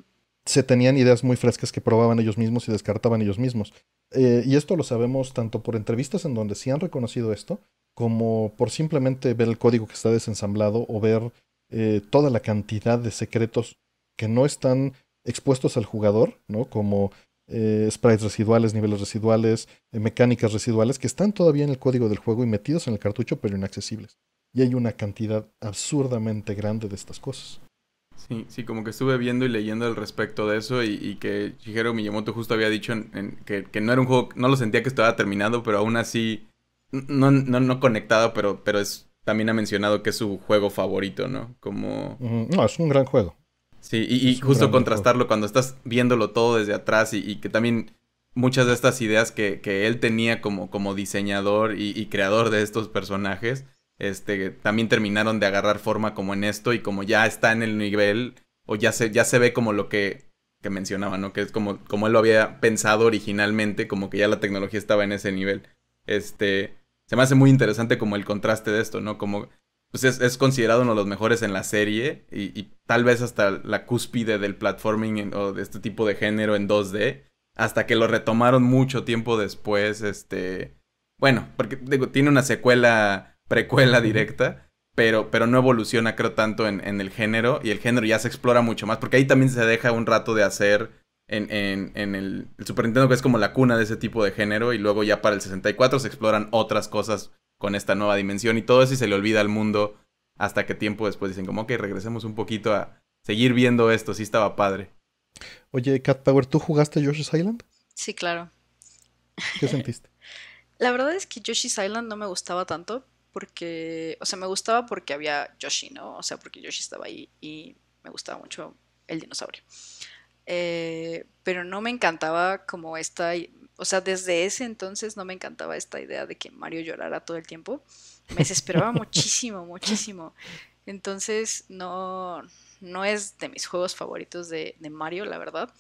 se tenían ideas muy frescas que probaban ellos mismos y descartaban ellos mismos. Eh, y esto lo sabemos tanto por entrevistas en donde sí han reconocido esto, como por simplemente ver el código que está desensamblado o ver eh, toda la cantidad de secretos que no están expuestos al jugador, ¿no? Como eh, sprites residuales, niveles residuales, eh, mecánicas residuales, que están todavía en el código del juego y metidos en el cartucho, pero inaccesibles. Y hay una cantidad absurdamente grande de estas cosas. Sí, sí, como que estuve viendo y leyendo al respecto de eso y, que Shigeru Miyamoto justo había dicho que, no era un juego, no lo sentía que estaba terminado, pero aún así, no, no, no conectado, pero, pero es también ha mencionado que es su juego favorito, ¿no? Como... No, es un gran juego. Sí, y, justo contrastarlo cuando estás viéndolo todo desde atrás y, que también muchas de estas ideas que, él tenía como, como diseñador y, creador de estos personajes, este, también terminaron de agarrar forma como en esto y como ya está en el nivel o ya se, ya se ve como lo que, mencionaba, ¿no? Que es como, como él lo había pensado originalmente, como que ya la tecnología estaba en ese nivel. Este, se me hace muy interesante como el contraste de esto, ¿no? Como pues es, considerado uno de los mejores en la serie y, tal vez hasta la cúspide del platforming o de este tipo de género en 2D, hasta que lo retomaron mucho tiempo después, este... Bueno, porque tiene una secuela, precuela directa, pero, pero no evoluciona creo tanto en, en el género y el género ya se explora mucho más, porque ahí también se deja un rato de hacer en, el, Super Nintendo, que es como la cuna de ese tipo de género, y luego ya para el 64 se exploran otras cosas con esta nueva dimensión y todo eso y se le olvida al mundo hasta que tiempo después dicen como, que regresemos un poquito a seguir viendo esto, sí estaba padre. Oye, Cat Power, ¿tú jugaste Yoshi's Island? Sí, claro. ¿Qué sentiste? La verdad es que Yoshi's Island no me gustaba tanto porque, o sea, me gustaba porque había Yoshi, ¿no? O sea, porque Yoshi estaba ahí y me gustaba mucho el dinosaurio. Eh, pero no me encantaba como esta, o sea, desde ese entonces no me encantaba esta idea de que Mario llorara todo el tiempo. Me desesperaba muchísimo, muchísimo. Entonces, no, no es de mis juegos favoritos de, Mario, la verdad.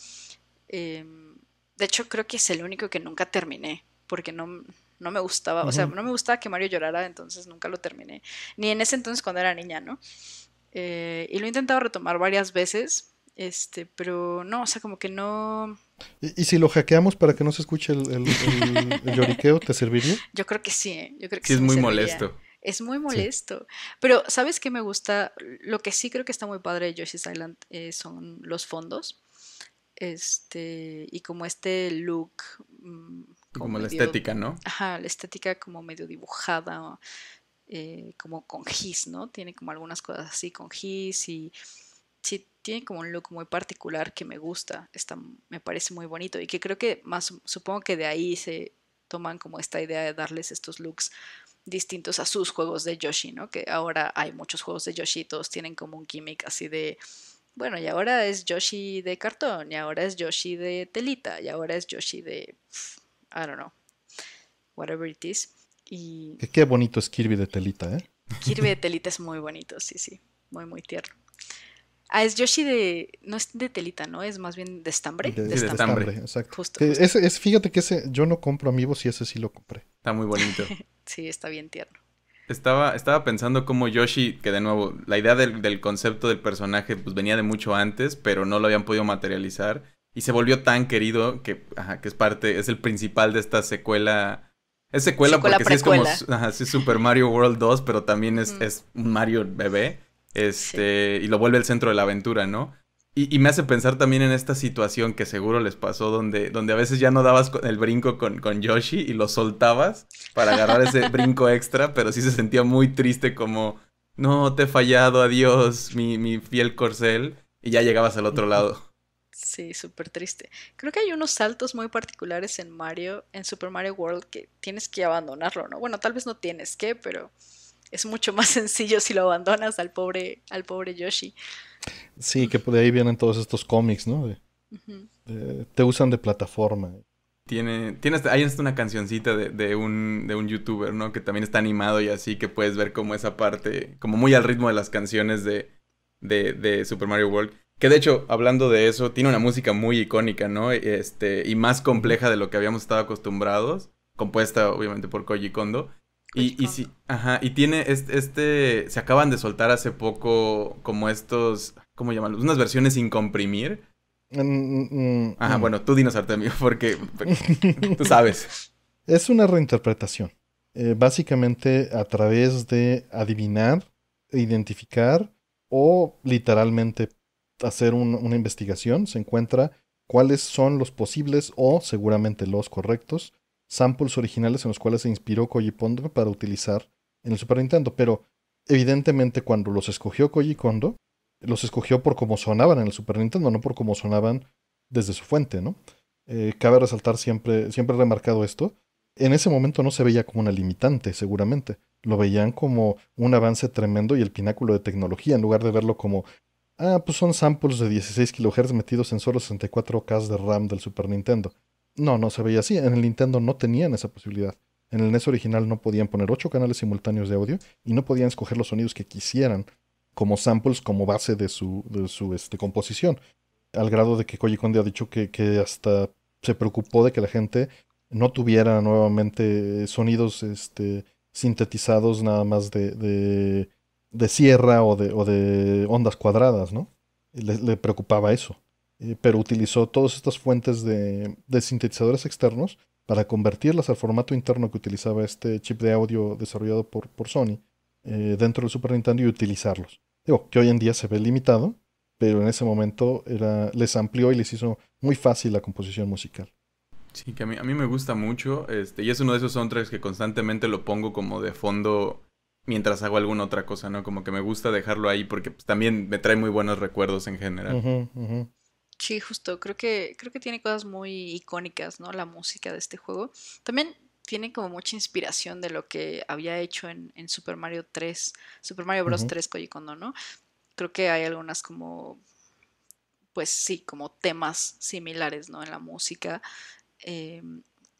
Em, de hecho, creo que es el único que nunca terminé, porque no, no me gustaba, o sea, no me gustaba que Mario llorara, entonces nunca lo terminé. Ni en ese entonces cuando era niña, ¿no? Eh, y lo he intentado retomar varias veces, este, pero no, o sea, como que no. ¿Y, si lo hackeamos para que no se escuche el, lloriqueo, te serviría? Yo creo que sí, ¿eh? yo creo que sí. sí es muy molesto. Es muy molesto. Pero, ¿sabes qué me gusta? Lo que sí creo que está muy padre de Yoshi's Island eh, son los fondos. Este, y como este look. Mm, como, la estética, ¿no? Ajá, la estética como medio dibujada, eh, como con gis, ¿no? Tiene como algunas cosas así con gis y sí tiene como un look muy particular que me gusta, me parece muy bonito y que creo que más, supongo que de ahí se toman como esta idea de darles estos looks distintos a sus juegos de Yoshi, ¿no? Que ahora hay muchos juegos de Yoshi, todos tienen como un gimmick así de, bueno, y ahora es Yoshi de cartón, y ahora es Yoshi de telita, y ahora es Yoshi de, I don't know, whatever it is. Y... Qué bonito es Kirby de telita, ¿eh? Kirby de telita es muy bonito, sí, sí, muy, muy tierno. Ah, es Yoshi de. No es de telita, ¿no? Es más bien de estambre. De, estambre. exacto. Eh, es, fíjate que ese yo no compro amigos y ese sí lo compré. Está muy bonito. sí, está bien tierno. Estaba, estaba pensando cómo Yoshi, que de nuevo, la idea del, concepto del personaje pues venía de mucho antes, pero no lo habían podido materializar. Y se volvió tan querido que, ajá, que es parte, es el principal de esta secuela. Es secuela, porque sí es como ajá, sí, Super Mario World 2, pero también es, es Mario bebé. Este, y lo vuelve el centro de la aventura, ¿no? Y, me hace pensar también en esta situación que seguro les pasó, donde, donde a veces ya no dabas el brinco con, Yoshi y lo soltabas para agarrar ese brinco extra, pero sí se sentía muy triste como, no, te he fallado, adiós, mi, mi fiel corcel, y ya llegabas al otro lado. Sí, súper triste. Creo que hay unos saltos muy particulares en Mario, en Super Mario World, que tienes que abandonarlo, ¿no? Bueno, tal vez no tienes que, pero es mucho más sencillo si lo abandonas al pobre, al pobre Yoshi. Sí, que de ahí vienen todos estos cómics, ¿no? Eh, te usan de plataforma. Tiene, tiene hay hasta una cancioncita de, un, youtuber, ¿no? Que también está animado y así, que puedes ver como esa parte, como muy al ritmo de las canciones de, de, Super Mario World. Que de hecho, hablando de eso, tiene una música muy icónica, ¿no? Este, y más compleja de lo que habíamos estado acostumbrados, compuesta obviamente por Koji Kondo. Y, ajá, y tiene este, se acaban de soltar hace poco como estos, ¿cómo llamarlos? Unas versiones sin comprimir. Mm, mm, mm, ajá, bueno, tú dinos Artemio, porque tú sabes. Es una reinterpretación. Eh, básicamente a través de adivinar, identificar o literalmente hacer una investigación, se encuentra cuáles son los posibles o seguramente los correctos samples originales en los cuales se inspiró Koji Kondo para utilizar en el Super Nintendo, pero evidentemente cuando los escogió Koji Kondo, los escogió por cómo sonaban en el Super Nintendo, no por cómo sonaban desde su fuente, ¿no? Eh, cabe resaltar siempre, siempre he remarcado esto, en ese momento no se veía como una limitante, seguramente. Lo veían como un avance tremendo y el pináculo de tecnología, en lugar de verlo como, ah, pues son samples de 16 kHz metidos en solo 64K de RAM del Super Nintendo. No, no se veía así. En el Nintendo no tenían esa posibilidad. En el NES original no podían poner ocho canales simultáneos de audio y no podían escoger los sonidos que quisieran como samples, como base de su, de su este, composición. Al grado de que Koji Kondi ha dicho que, que, hasta se preocupó de que la gente no tuviera nuevamente sonidos este, sintetizados nada más de, de, de sierra o de, o de ondas cuadradas, ¿no? le preocupaba eso. Eh, pero utilizó todas estas fuentes de, sintetizadores externos para convertirlas al formato interno que utilizaba este chip de audio desarrollado por, por Sony eh, dentro del Super Nintendo y utilizarlos. Digo, que hoy en día se ve limitado, pero en ese momento era, les amplió y les hizo muy fácil la composición musical. Sí, que a mí, me gusta mucho, este, y es uno de esos soundtracks que constantemente lo pongo como de fondo mientras hago alguna otra cosa, ¿no? Como que me gusta dejarlo ahí porque pues, también me trae muy buenos recuerdos en general. Sí, justo, creo que, creo que tiene cosas muy icónicas, ¿no? La música de este juego. También tiene como mucha inspiración de lo que había hecho en, Super Mario 3, Super Mario Bros. 3 Koji ¿no? Creo que hay algunas como, pues sí, como temas similares, ¿no? En la música eh,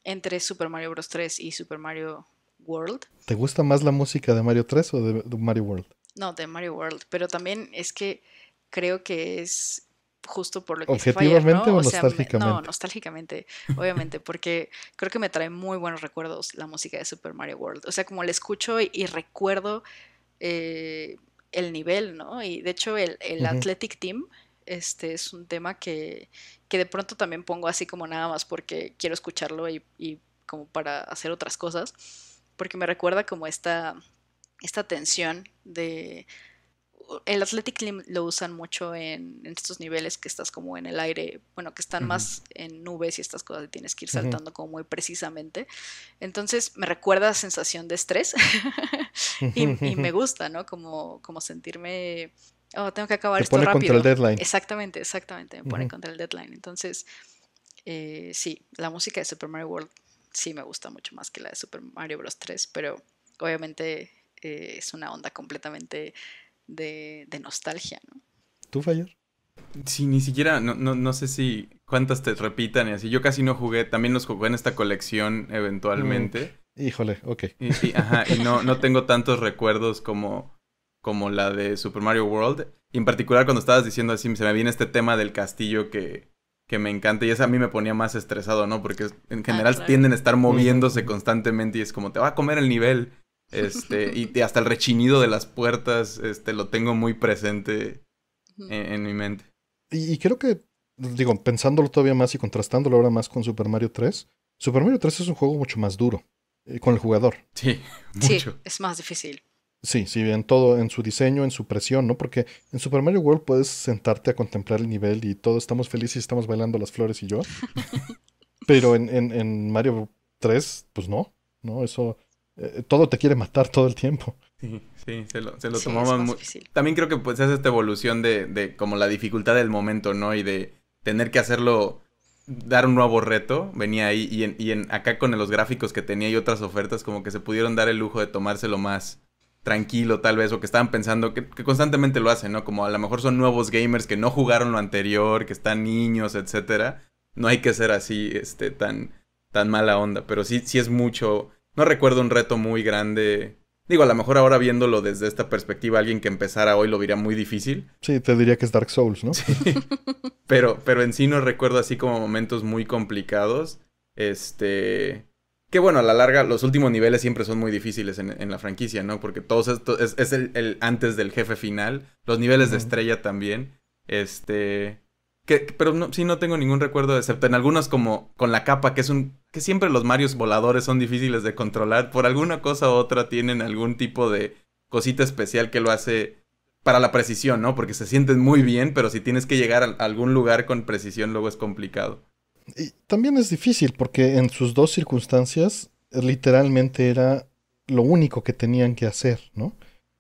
entre Super Mario Bros. 3 y Super Mario World. ¿Te gusta más la música de Mario 3 o de Mario World? No, de Mario World, pero también es que creo que es justo por lo que ¿Objetivamente ¿no? o, o nostálgicamente? no, nostálgicamente, obviamente, porque creo que me trae muy buenos recuerdos la música de Super Mario World. O sea, como la escucho y, recuerdo eh, el nivel, ¿no? Y de hecho el, Athletic Team este es un tema que, de pronto también pongo así como nada más porque quiero escucharlo y, y como para hacer otras cosas, porque me recuerda como esta, esta tensión de el Athletic lo usan mucho en, estos niveles que estás como en el aire, bueno, que están más en nubes y estas cosas y tienes que ir saltando como muy precisamente. Entonces me recuerda a sensación de estrés y, me gusta, ¿no? Como, como sentirme, oh, tengo que acabar esto pone contra el deadline. Exactamente, exactamente, me pone contra el deadline. Entonces, eh, sí, la música de Super Mario World sí me gusta mucho más que la de Super Mario Bros. 3, pero obviamente eh, es una onda completamente de, nostalgia, ¿no? ¿Tú, Fayer? Sí, ni siquiera, no, sé si cuántas te repitan y así. Yo casi no jugué, también los jugué en esta colección eventualmente. Mm, híjole, ok. ajá, y no, no tengo tantos recuerdos como, como la de Super Mario World. en particular cuando estabas diciendo así, se me viene este tema del castillo que, que me encanta y eso a mí me ponía más estresado, ¿no? Porque en ah, general tienden a estar moviéndose constantemente y es como te va a comer el nivel este, y hasta el rechinido de las puertas, este, lo tengo muy presente en, mi mente. Y, creo que, digo, pensándolo todavía más y contrastándolo ahora más con Super Mario 3, Super Mario 3 es un juego mucho más duro eh, con el jugador. Sí, mucho. Sí, es más difícil. Sí, sí, en todo, en su diseño, en su presión, ¿no? Porque en Super Mario World puedes sentarte a contemplar el nivel y todos estamos felices y estamos bailando las flores y yo. Pero en, en Mario 3, pues no, ¿no? Eso eh, todo te quiere matar todo el tiempo. Sí, sí, se lo, se tomaban muy... También creo que pues hace esta evolución de, como la dificultad del momento, ¿no? Y de tener que hacerlo dar un nuevo reto, venía ahí y, en, acá con los gráficos que tenía y otras ofertas como que se pudieron dar el lujo de tomárselo más tranquilo tal vez o que estaban pensando que, que constantemente lo hacen, ¿no? Como a lo mejor son nuevos gamers que no jugaron lo anterior, que están niños, etcétera. No hay que ser así, este, tan, tan mala onda, pero sí, sí es mucho no recuerdo un reto muy grande. Digo, a lo mejor ahora viéndolo desde esta perspectiva, alguien que empezara hoy lo vería muy difícil. Sí, te diría que es Dark Souls, ¿no? Sí. Pero, pero en sí no recuerdo así como momentos muy complicados. Este. Que bueno, a la larga, los últimos niveles siempre son muy difíciles en, la franquicia, ¿no? Porque todos estos. Es, el, antes del jefe final. Los niveles de estrella también. Este. Que, pero sí no tengo ningún recuerdo, excepto en algunos como con la capa, que es un que siempre los Marios voladores son difíciles de controlar. Por alguna cosa u otra tienen algún tipo de cosita especial que lo hace para la precisión, ¿no? Porque se sienten muy bien, pero si tienes que llegar a algún lugar con precisión, luego es complicado. Y también es difícil porque en sus dos circunstancias literalmente era lo único que tenían que hacer, ¿no?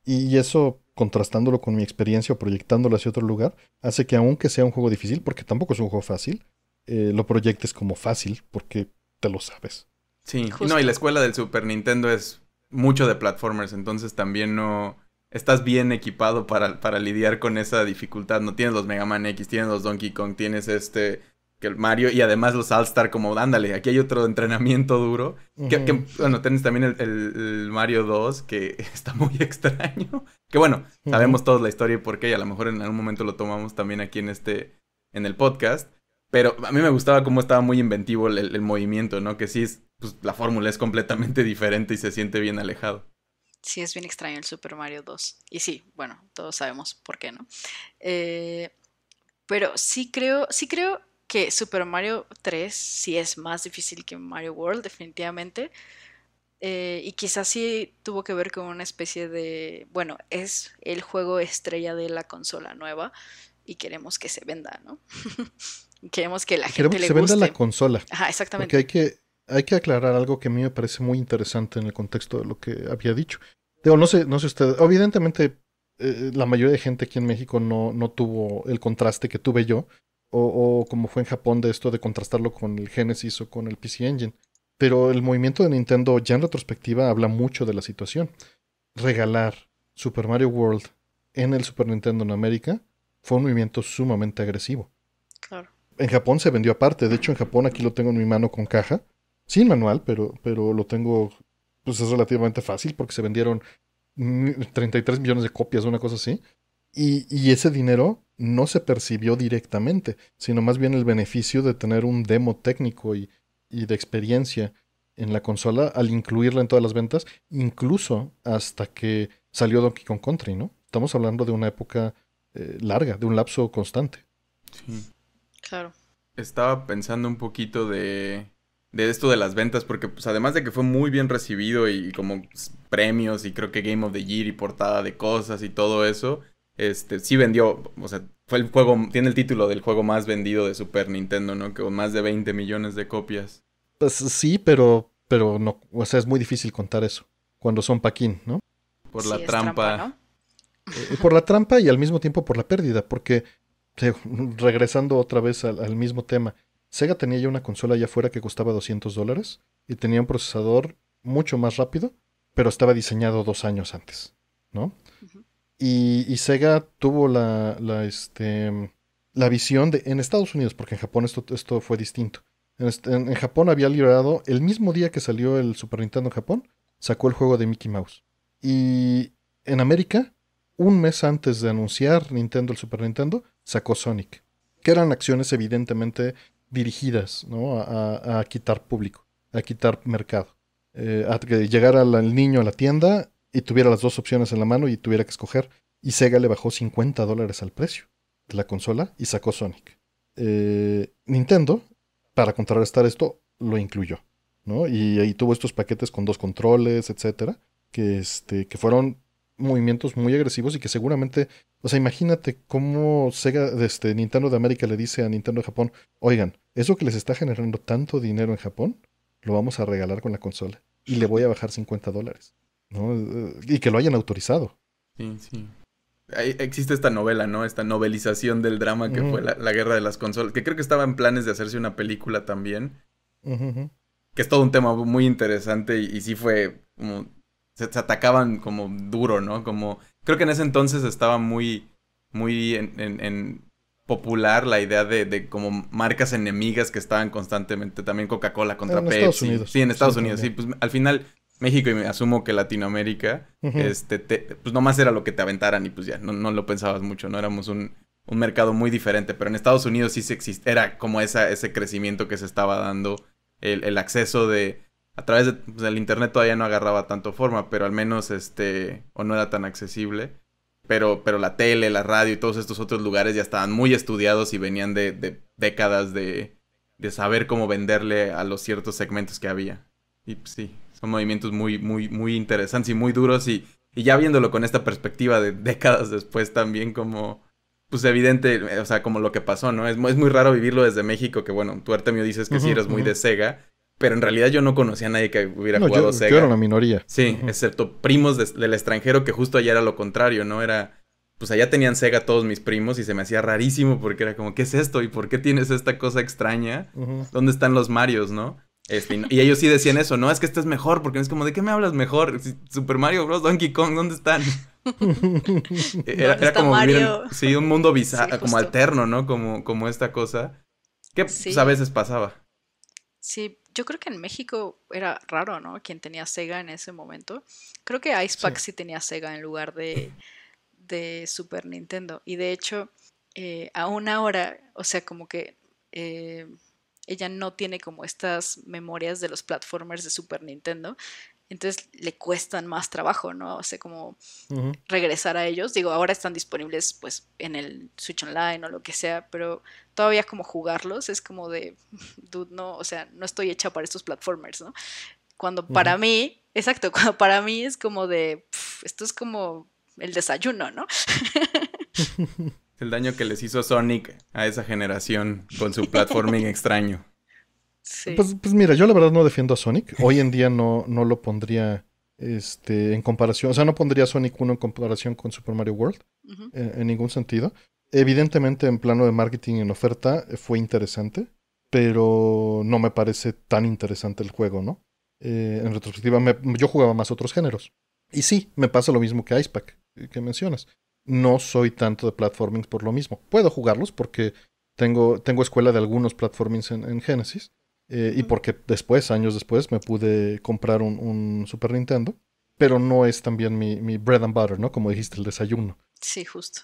Y eso, contrastándolo con mi experiencia o proyectándolo hacia otro lugar, hace que aunque sea un juego difícil, porque tampoco es un juego fácil, eh, lo proyectes como fácil, porque lo sabes. Sí, no, y la escuela del Super Nintendo es mucho de platformers, entonces también no estás bien equipado para, lidiar con esa dificultad. No tienes los Mega Man X, tienes los Donkey Kong, tienes este que el Mario y además los All-Star como dándole, aquí hay otro entrenamiento duro. bueno, tienes también el, Mario 2 que está muy extraño. Que bueno, sabemos todos la historia y por qué y a lo mejor en algún momento lo tomamos también aquí en este en el podcast, pero a mí me gustaba cómo estaba muy inventivo el, movimiento, ¿no? Que sí, es, pues, la fórmula es completamente diferente y se siente bien alejado. Sí, es bien extraño el Super Mario 2. Y sí, bueno, todos sabemos por qué, ¿no? Eh, pero sí creo, sí creo que Super Mario 3 sí es más difícil que Mario World, definitivamente. Eh, y quizás sí tuvo que ver con una especie de, bueno, es el juego estrella de la consola nueva y queremos que se venda, ¿no? Queremos que la gente que se venda la consola. Ajá, exactamente. Porque hay que, hay que aclarar algo que a mí me parece muy interesante en el contexto de lo que había dicho. no sé, no sé usted. Evidentemente, eh, la mayoría de gente aquí en México no, tuvo el contraste que tuve yo. o, como fue en Japón de esto de contrastarlo con el Genesis o con el PC Engine. Pero el movimiento de Nintendo ya en retrospectiva habla mucho de la situación. Regalar Super Mario World en el Super Nintendo en América fue un movimiento sumamente agresivo en Japón se vendió aparte. De hecho, en Japón aquí lo tengo en mi mano con caja. Sin manual, pero, pero lo tengo. Pues es relativamente fácil porque se vendieron 33 mm, millones de copias, una cosa así. Y, y, ese dinero no se percibió directamente, sino más bien el beneficio de tener un demo técnico y, de experiencia en la consola al incluirla en todas las ventas, incluso hasta que salió Donkey Kong Country, ¿no? Estamos hablando de una época eh, larga, de un lapso constante. Sí. Estaba pensando un poquito de, esto de las ventas, porque pues, además de que fue muy bien recibido y, como premios y creo que Game of the Year y portada de cosas y todo eso, este, sí vendió, o sea, fue el juego, tiene el título del juego más vendido de Super Nintendo, ¿no? Con más de 20 millones de copias. Pues sí, pero, pero no, o sea, es muy difícil contar eso cuando son Paquín, ¿no? Por la trampa. Eh, por la trampa y al mismo tiempo por la pérdida, porque regresando otra vez al, mismo tema, Sega tenía ya una consola allá afuera que costaba 200 dólares y tenía un procesador mucho más rápido, pero estaba diseñado dos años antes, ¿no? y, Sega tuvo la, la, este, la visión de, en Estados Unidos, porque en Japón esto, esto fue distinto. En, en, Japón había liberado, el mismo día que salió el Super Nintendo en Japón, sacó el juego de Mickey Mouse. Y en América, un mes antes de anunciar Nintendo el Super Nintendo, sacó Sonic, que eran acciones evidentemente dirigidas ¿no? a, quitar público, a quitar mercado, eh, a que llegara el niño a la tienda y tuviera las dos opciones en la mano y tuviera que escoger. Y Sega le bajó 50 dólares al precio de la consola y sacó Sonic. Eh, Nintendo, para contrarrestar esto, lo incluyó, ¿no? Y ahí tuvo estos paquetes con dos controles, etcétera, que, este, que fueron movimientos muy agresivos y que seguramente, o sea, imagínate cómo Sega, desde Nintendo de América le dice a Nintendo de Japón, oigan, eso que les está generando tanto dinero en Japón, lo vamos a regalar con la consola y le voy a bajar 50 dólares, eh, Y que lo hayan autorizado. Sí, sí. existe esta novela, ¿no? Esta novelización del drama que fue la, guerra de las consolas, que creo que estaba en planes de hacerse una película también. Que es todo un tema muy interesante y, y sí fue como se, atacaban como duro, ¿no? Como, creo que en ese entonces estaba muy, muy en, popular la idea de, como marcas enemigas que estaban constantemente, también Coca-Cola contra en Estados Unidos. Sí, en Estados Unidos, sí, pues al final México y me asumo que Latinoamérica, este, pues nomás era lo que te aventaran y pues ya, no, lo pensabas mucho, no éramos un, un mercado muy diferente, pero en Estados Unidos sí se existe, era como ese crecimiento que se estaba dando, el acceso de, a través pues, del internet todavía no agarraba tanto forma, pero al menos este, o no era tan accesible. Pero, pero la tele, la radio y todos estos otros lugares ya estaban muy estudiados y venían de, décadas de, de, saber cómo venderle a los ciertos segmentos que había. Y pues, sí, son movimientos muy, muy, muy interesantes y muy duros. Y, ya viéndolo con esta perspectiva de décadas después también como pues evidente, o sea, como lo que pasó, ¿no? Es, es, muy raro vivirlo desde México, que bueno, tu Artemio dices que sí eres muy de Sega, pero en realidad yo no conocía a nadie que hubiera jugado Sega. Yo era la minoría. Sí, excepto primos del extranjero, que justo allá era lo contrario, ¿no? Era. Pues allá tenían Sega todos mis primos y se me hacía rarísimo porque era como, ¿qué es esto? ¿Y por qué tienes esta cosa extraña? ¿Dónde están los Marios, no? Este, y ellos sí decían eso, no, es que este es mejor, porque es como, ¿de qué me hablas mejor? Super Mario Bros, Donkey Kong, ¿dónde están? E-, era, era como sí, un mundo bizarro, como alterno, ¿no? Como, como esta cosa, que pues, a veces pasaba. Sí, yo creo que en México era raro, ¿no? Quien tenía Sega en ese momento. Creo que Ice Pack sí tenía Sega en lugar de, Super Nintendo. Y de hecho, eh, aún ahora, o sea, como que eh, ella no tiene como estas memorias de los platformers de Super Nintendo entonces le cuestan más trabajo, ¿no? O sea, como regresar a ellos. Digo, ahora están disponibles pues en el Switch Online o lo que sea, pero todavía como jugarlos es como de, dude, no, o sea, no estoy hecha para estos platformers, ¿no? Cuando para mí, exacto, cuando para mí es como de, esto es como el desayuno, ¿no? el daño que les hizo Sonic a esa generación con su platforming extraño. Pues, pues, mira, yo la verdad no defiendo a Sonic. Hoy en día no, no lo pondría este, en comparación. O sea, no pondría Sonic 1 en comparación con Super Mario World eh, en, ningún sentido. Evidentemente, en plano de marketing y en oferta eh, fue interesante, pero no me parece tan interesante el juego, ¿no? Eh, en retrospectiva, yo jugaba más otros géneros. Y sí, me pasa lo mismo que Ice Pack, que mencionas. No soy tanto de platforming por lo mismo. Puedo jugarlos porque tengo, tengo escuela de algunos platformings en Genesis eh, y porque después, años después, me pude comprar un, Super Nintendo. Pero no es también mi, bread and butter, ¿no? Como dijiste, el desayuno. Sí, justo.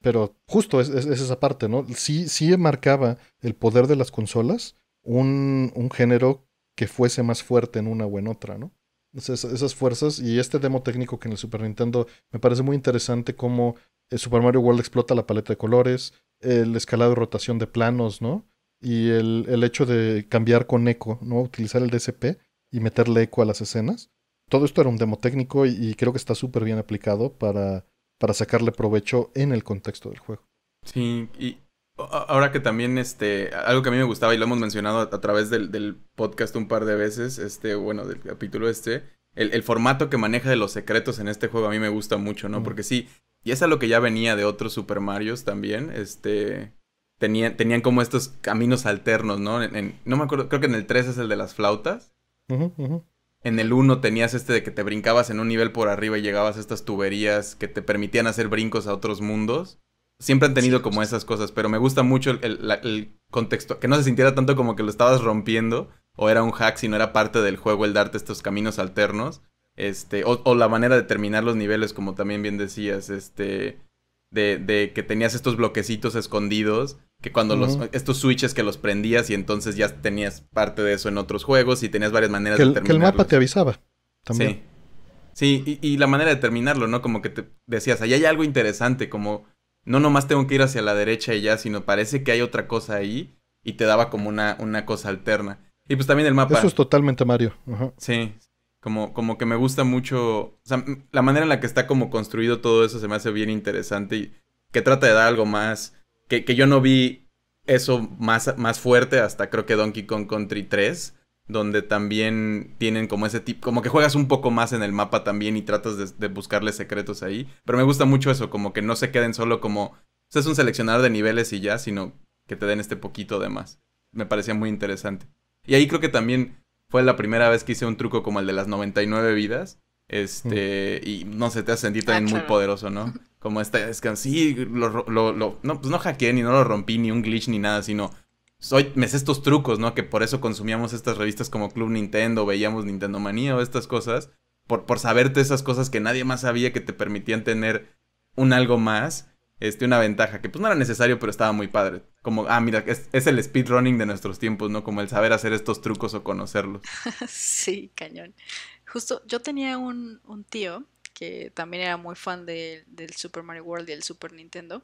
Pero justo es, esa parte, ¿no? Sí, sí marcaba el poder de las consolas un, género que fuese más fuerte en una o en otra, ¿no? esas fuerzas y este demo técnico que en el Super Nintendo me parece muy interesante como el eh, Super Mario World explota la paleta de colores, el escalado y rotación de planos, ¿no? y el, hecho de cambiar con eco, ¿no? Utilizar el DSP y meterle eco a las escenas. Todo esto era un demo técnico y, creo que está súper bien aplicado para, para sacarle provecho en el contexto del juego. Sí, y ahora que también, este, algo que a mí me gustaba y lo hemos mencionado a, través del, podcast un par de veces, este, bueno, del capítulo este, el, formato que maneja de los secretos en este juego a mí me gusta mucho, ¿no? Porque sí, y es a lo que ya venía de otros Super Marios también, este, tenían, como estos caminos alternos, ¿no? no me acuerdo, creo que en el 3 es el de las flautas. En el 1 tenías este de que te brincabas en un nivel por arriba y llegabas a estas tuberías que te permitían hacer brincos a otros mundos. Siempre han tenido como esas cosas, pero me gusta mucho el, contexto, que no se sintiera tanto como que lo estabas rompiendo, o era un hack, sino era parte del juego el darte estos caminos alternos, este, o, la manera de terminar los niveles, como también bien decías, este, de, de que tenías estos bloquecitos escondidos que cuando los, estos switches que los prendías y entonces ya tenías parte de eso en otros juegos y tenías varias maneras de terminarlo. Que el mapa te avisaba también. Sí, sí y, la manera de terminarlo, ¿no? Como que te decías, ahí hay algo interesante, como no nomás tengo que ir hacia la derecha y ya, sino parece que hay otra cosa ahí y te daba como una, una cosa alterna. Y pues también el mapa. Eso es totalmente Mario. Sí, como, como que me gusta mucho, o sea, la manera en la que está como construido todo eso se me hace bien interesante y que trata de dar algo más que, yo no vi eso más, más fuerte hasta creo que Donkey Kong Country 3 donde también tienen como ese tipo, como que juegas un poco más en el mapa también y tratas de, buscarle secretos ahí. Pero me gusta mucho eso, como que no se queden solo como, o pues sea, es un seleccionador de niveles y ya, sino que te den este poquito de más. Me parecía muy interesante. Y ahí creo que también fue la primera vez que hice un truco como el de las 99 vidas. Este, mm. y no sé, te has sentido muy poderoso, ¿no? Como esta, es que sí, lo, lo, no, pues no hackeé ni no lo rompí, ni un glitch, ni nada, sino soy, me sé estos trucos, ¿no? Que por eso consumíamos estas revistas como Club Nintendo, veíamos Nintendo Manía o estas cosas, por, por saberte esas cosas que nadie más sabía que te permitían tener un algo más, este, una ventaja, que pues no era necesario, pero estaba muy padre. Como, ah, mira, es, es el speedrunning de nuestros tiempos, ¿no? Como el saber hacer estos trucos o conocerlos. sí, cañón. Justo, yo tenía un, un tío que también era muy fan del Super Mario World y el Super Nintendo.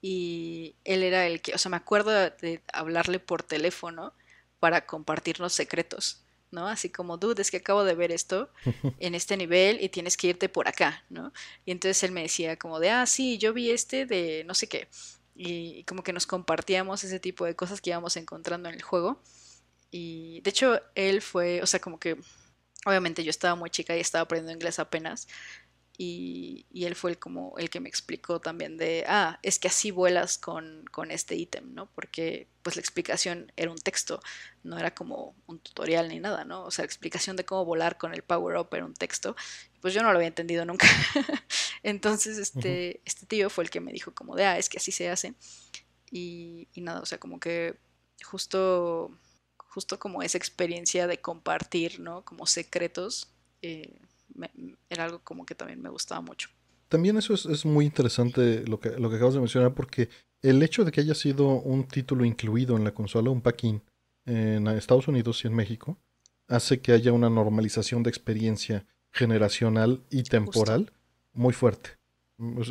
Y él era el que, o sea, me acuerdo de hablarle por teléfono para compartirnos secretos, ¿no? Así como, dude, es que acabo de ver esto en este nivel y tienes que irte por acá, ¿no? Y entonces él me decía como de, ah, sí, yo vi este de no sé qué. Y como que nos compartíamos ese tipo de cosas que íbamos encontrando en el juego. Y de hecho, él fue, o sea, como que obviamente yo estaba muy chica y estaba aprendiendo inglés apenas. Y, y, él fue el, como el que me explicó también de, ah, es que así vuelas con, con este ítem, ¿no? Porque pues la explicación era un texto, no era como un tutorial ni nada, ¿no? O sea, la explicación de cómo volar con el power-up era un texto, pues yo no lo había entendido nunca. Entonces, este, este tío fue el que me dijo como de, ah, es que así se hace. Y, y nada, o sea, como que justo justo como esa experiencia de compartir, ¿no? Como secretos, eh, era algo como que también me gustaba mucho. También eso es, muy interesante lo que, lo que acabas de mencionar, porque el hecho de que haya sido un título incluido en la consola, un packing en Estados Unidos y en México, hace que haya una normalización de experiencia generacional y temporal muy fuerte.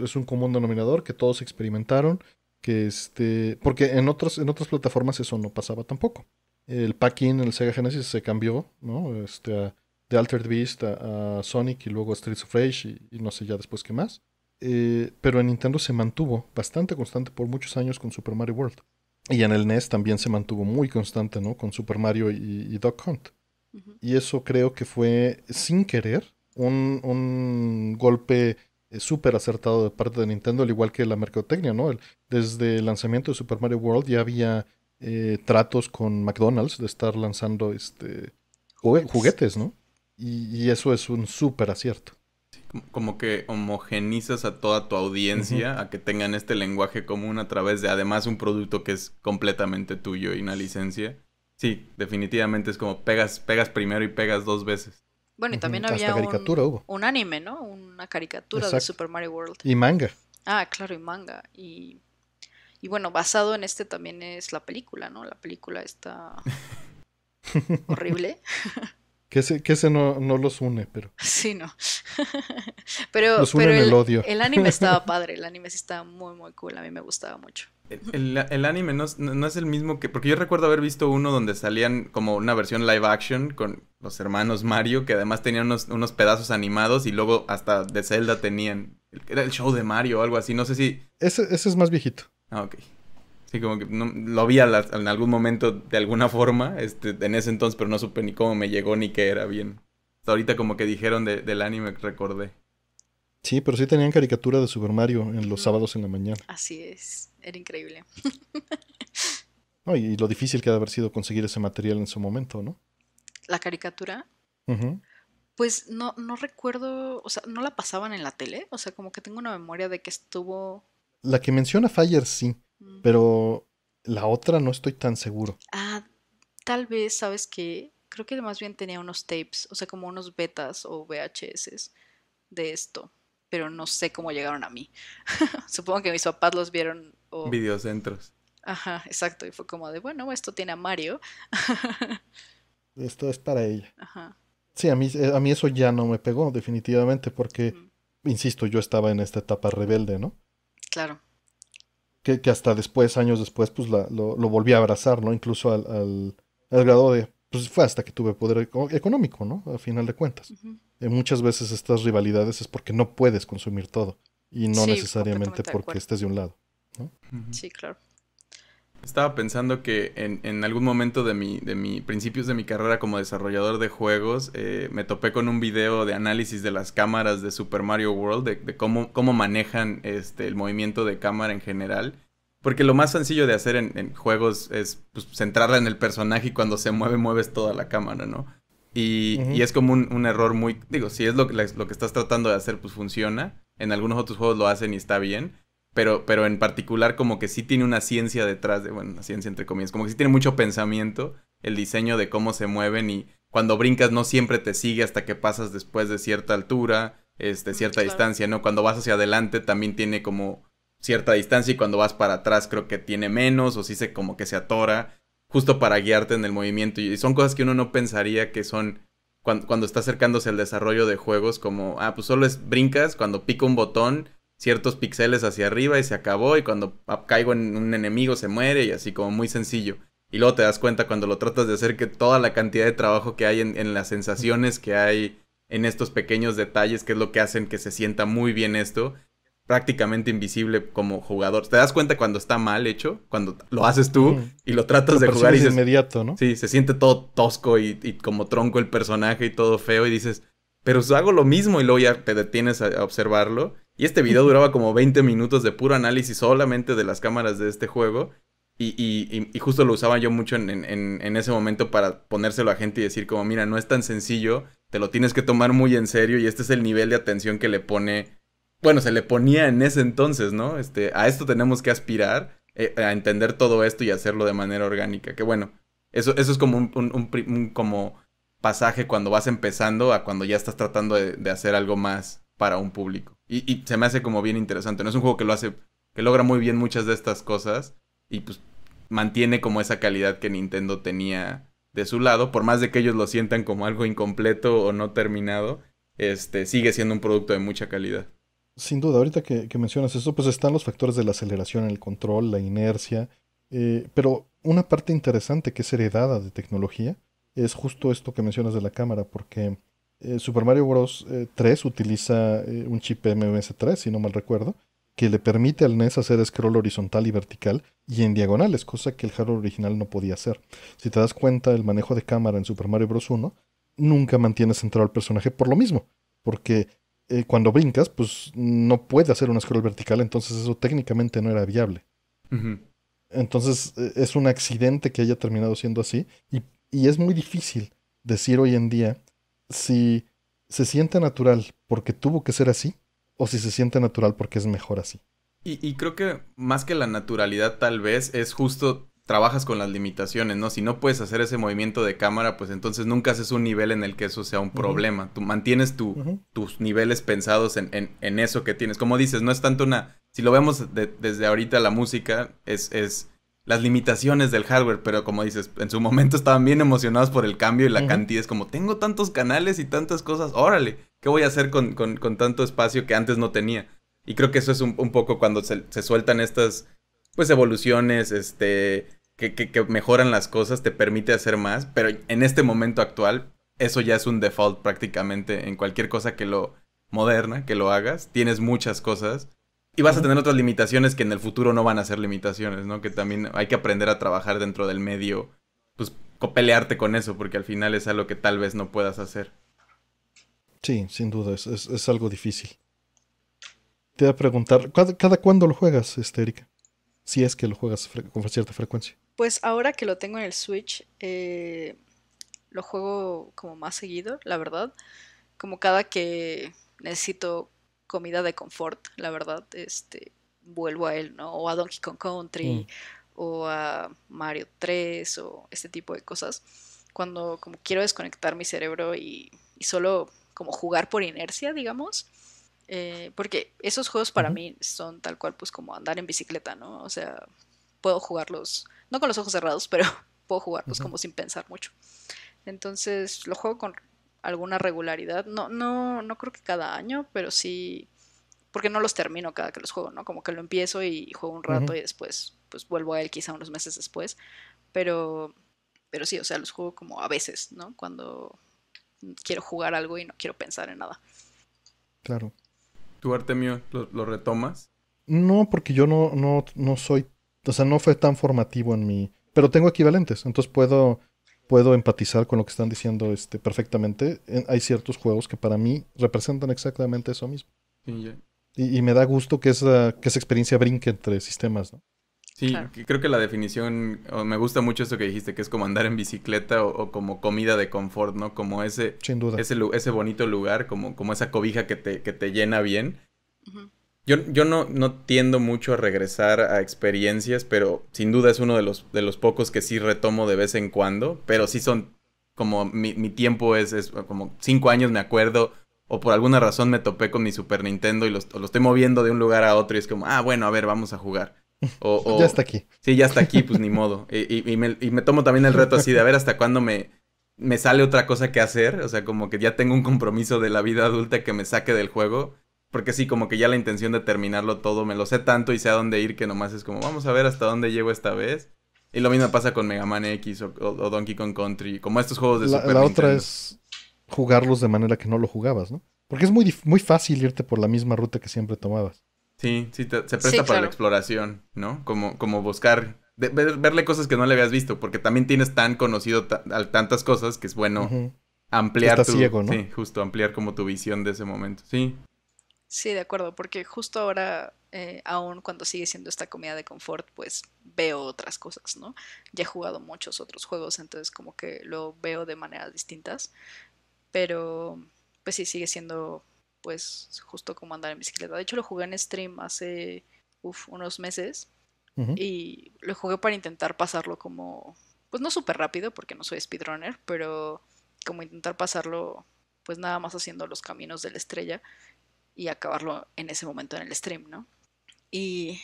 Es un común denominador que todos experimentaron, que este, porque en otras en otras plataformas eso no pasaba tampoco el packing en el Sega Genesis se cambió, ¿no? Este, de Altered Beast a, Sonic y luego a Streets of Rage y, no sé ya después qué más. Eh, pero en Nintendo se mantuvo bastante constante por muchos años con Super Mario World. Y en el NES también se mantuvo muy constante, ¿no? Con Super Mario y, y Duck Hunt. Y eso creo que fue, sin querer, un, golpe eh, súper acertado de parte de Nintendo, al igual que la mercadotecnia, ¿no? desde el lanzamiento de Super Mario World ya había eh, tratos con McDonald's de estar lanzando este juguetes, ¿no? Y, eso es un súper acierto. como que homogenizas a toda tu audiencia a que tengan este lenguaje común a través de además un producto que es completamente tuyo y una licencia. Sí, definitivamente es como pegas, pegas primero y pegas dos veces. Bueno, y también había un, anime, ¿no? Una caricatura de Super Mario World. Y manga. Ah, claro, y manga. Y y bueno, basado en este también es la película, ¿no? La película está horrible. que ese, que no, no, los une, pero. Sí, no. pero los une el, odio. El anime estaba padre, el anime sí estaba muy, muy cool, a mí me gustaba mucho. El, anime no, no, es el mismo que. Porque yo recuerdo haber visto uno donde salían como una versión live action con los hermanos Mario, que además tenían unos, unos pedazos animados y luego hasta de Zelda tenían. Era el show de Mario o algo así, no sé si. Ese, ese es más viejito. Ah, ok. Sí, como que lo vi en algún momento de alguna forma, este, en ese entonces, pero no supe ni cómo me llegó ni qué era bien. Hasta ahorita como que dijeron del anime, recordé. Sí, pero sí tenían caricatura de Super Mario en los sábados en la mañana. Así es, era increíble. no, y, lo difícil que ha de haber sido conseguir ese material en su momento, ¿no? ¿La caricatura? Pues no, no recuerdo, o sea, no la pasaban en la tele, o sea, como que tengo una memoria de que estuvo la que menciona Fire sí, pero la otra no estoy tan seguro. Ah, tal vez, sabes que creo que más bien tenía unos tapes, o sea, como unos betas o VHS de esto, pero no sé cómo llegaron a mí. Supongo que mis papás los vieron. O... Videocentros. Ajá, exacto, y fue como de, bueno, esto tiene a Mario. esto es para ella. Ajá. Sí, a mí, eh, a mí eso ya no me pegó, definitivamente, porque, insisto, yo estaba en esta etapa rebelde, ¿no? Claro. Que, hasta después, años después, pues lo, volví a abrazar, ¿no? Incluso al, grado de, pues fue hasta que tuve poder económico, ¿no? Al final de cuentas. Eh, muchas veces estas rivalidades es porque no puedes consumir todo y no necesariamente porque estés de un lado, ¿no? Sí, claro. Estaba pensando que en, algún momento de mi, de mi principios de mi carrera como desarrollador de juegos, eh, me topé con un video de análisis de las cámaras de Super Mario World, de, cómo, manejan este, el movimiento de cámara en general. Porque lo más sencillo de hacer en, juegos es pues, centrarla en el personaje y cuando se mueve, mueves toda la cámara, ¿no? Y, es como un, error muy. Digo, si es lo, lo que estás tratando de hacer, pues funciona. En algunos otros juegos lo hacen y está bien pero, pero en particular como que sí tiene una ciencia detrás de, bueno, una ciencia entre comillas, como que sí tiene mucho pensamiento el diseño de cómo se mueven y cuando brincas no siempre te sigue hasta que pasas después de cierta altura, este, cierta distancia, ¿no? Cuando vas hacia adelante también tiene como cierta distancia y cuando vas para atrás creo que tiene menos o sí se como que se atora justo para guiarte en el movimiento y son cosas que uno no pensaría que son cuando, cuando está acercándose al desarrollo de juegos como, ah, pues solo es brincas cuando pica un botón ciertos píxeles hacia arriba y se acabó y cuando caigo en un enemigo se muere y así como muy sencillo. Y luego te das cuenta cuando lo tratas de hacer que toda la cantidad de trabajo que hay en, las sensaciones que hay en estos pequeños detalles, que es lo que hacen que se sienta muy bien esto, prácticamente invisible como jugador. Te das cuenta cuando está mal hecho, cuando lo haces tú y lo tratas de jugar y dices, inmediato, ¿no? Sí, se siente todo tosco y como tronco el personaje y todo feo y dices, pero hago lo mismo y luego ya te detienes a, observarlo. Y este video duraba como 20 minutos de puro análisis solamente de las cámaras de este juego. Y, justo lo usaba yo mucho en, ese momento para ponérselo a gente y decir como, mira, no es tan sencillo, te lo tienes que tomar muy en serio y este es el nivel de atención que le pone, bueno, se le ponía en ese entonces, ¿no? Este, a esto tenemos que aspirar, eh, a entender todo esto y hacerlo de manera orgánica. Que bueno, eso, eso es como un, como pasaje cuando vas empezando a cuando ya estás tratando de, hacer algo más para un público. Y, se me hace como bien interesante. No es un juego que lo hace, que logra muy bien muchas de estas cosas y pues mantiene como esa calidad que Nintendo tenía de su lado, por más de que ellos lo sientan como algo incompleto o no terminado, este sigue siendo un producto de mucha calidad. Sin duda, ahorita que, mencionas eso, pues están los factores de la aceleración, el control, la inercia, eh, pero una parte interesante que es heredada de tecnología es justo esto que mencionas de la cámara, porque eh, Super Mario Bros. 3 eh, utiliza eh, un chip MMS3, si no mal recuerdo, que le permite al NES hacer scroll horizontal y vertical y en diagonales, cosa que el hardware original no podía hacer. Si te das cuenta, el manejo de cámara en Super Mario Bros. 1 nunca mantiene centrado al personaje por lo mismo, porque cuando brincas, pues no puede hacer un scroll vertical, entonces eso técnicamente no era viable. Entonces es un accidente que haya terminado siendo así y y es muy difícil decir hoy en día si se siente natural porque tuvo que ser así o si se siente natural porque es mejor así. Y, creo que más que la naturalidad tal vez es justo trabajas con las limitaciones, ¿no? Si no puedes hacer ese movimiento de cámara, pues entonces nunca haces un nivel en el que eso sea un problema. Tú mantienes tus niveles pensados en, eso que tienes. Como dices, no es tanto una... Si lo vemos desde ahorita la música, es, es las limitaciones del hardware, pero como dices, en su momento estaban bien emocionados por el cambio y la cantidad. Es como, tengo tantos canales y tantas cosas, órale, ¿qué voy a hacer con, tanto espacio que antes no tenía? Y creo que eso es un, poco cuando se, se, sueltan estas, pues, evoluciones, este, que, que, que, mejoran las cosas, te permite hacer más, pero en este momento actual, eso ya es un default prácticamente en cualquier cosa que lo moderna, que lo hagas, tienes muchas cosas y vas a tener otras limitaciones que en el futuro no van a ser limitaciones, ¿no? Que también hay que aprender a trabajar dentro del medio, pues pelearte con eso, porque al final es algo que tal vez no puedas hacer. Sí, sin duda, es, algo difícil. Te voy a preguntar, ¿cada, cuándo lo juegas, este, Erika? Si es que lo juegas con cierta frecuencia. Pues ahora que lo tengo en el Switch, eh, lo juego como más seguido, la verdad. Como cada que necesito comida de confort, la verdad, este, vuelvo a él, ¿no? O a Donkey Kong Country, mm. o a Mario 3, o este tipo de cosas. Cuando como quiero desconectar mi cerebro y, solo como jugar por inercia, digamos. Eh, porque esos juegos para mí son tal cual, pues como andar en bicicleta, ¿no? O sea, puedo jugarlos, no con los ojos cerrados, pero puedo jugarlos como sin pensar mucho. Entonces, lo juego con alguna regularidad. No, no, no creo que cada año, pero sí, porque no los termino cada que los juego, ¿no? Como que lo empiezo y juego un rato y después, pues vuelvo a él quizá unos meses después, pero, pero sí, o sea, los juego como a veces, ¿no? Cuando quiero jugar algo y no quiero pensar en nada. Claro. ¿Tu arte lo, lo retomas? No, porque yo no, no, no soy, o sea, no fue tan formativo en mi, pero tengo equivalentes, entonces puedo puedo empatizar con lo que están diciendo este, perfectamente. hay ciertos juegos que para mí representan exactamente eso mismo. y, me da gusto que esa, experiencia brinque entre sistemas, ¿no? Sí, creo que la definición, me gusta mucho eso que dijiste, que es como andar en bicicleta o, como comida de confort, ¿no? Como ese, ese, bonito lugar, como, como esa cobija que te, que te llena bien. Yo, yo no, no, tiendo mucho a regresar a experiencias, pero sin duda es uno de los, de los pocos que sí retomo de vez en cuando, pero sí son como mi, mi tiempo es, es, como cinco años me acuerdo, o por alguna razón me topé con mi Super Nintendo y los, lo estoy moviendo de un lugar a otro y es como, ah, bueno, a ver, vamos a jugar. O, ya está aquí. Sí, ya está aquí, pues ni modo. Y, y, me, tomo también el reto así de a ver hasta cuándo me, me sale otra cosa que hacer, o sea, como que ya tengo un compromiso de la vida adulta que me saque del juego porque sí, como que ya la intención de terminarlo todo, me lo sé tanto y sé a dónde ir que nomás es como, vamos a ver hasta dónde llego esta vez. Y lo mismo pasa con Mega Man X o, Donkey Kong Country, como estos juegos de la, Super la otra es jugarlos de manera que no lo jugabas, ¿no? Porque es muy, muy fácil irte por la misma ruta que siempre tomabas. Sí, sí, se presta para la exploración, ¿no? Como, como buscar, verle cosas que no le habías visto, porque también tienes tan conocido tantas cosas que es bueno ampliar tu... ciego, ¿no? Sí, justo, ampliar como tu visión de ese momento, sí. Sí, de acuerdo, porque justo ahora, eh, aún cuando sigue siendo esta comida de confort, pues veo otras cosas, ¿no? Ya he jugado muchos otros juegos, entonces como que lo veo de maneras distintas, pero pues sí, sigue siendo pues justo como andar en bicicleta. De hecho, lo jugué en stream hace unos meses y lo jugué para intentar pasarlo como, pues no súper rápido, porque no soy speedrunner, pero como intentar pasarlo pues nada más haciendo los caminos de la estrella y acabarlo en ese momento en el stream, ¿no? Y,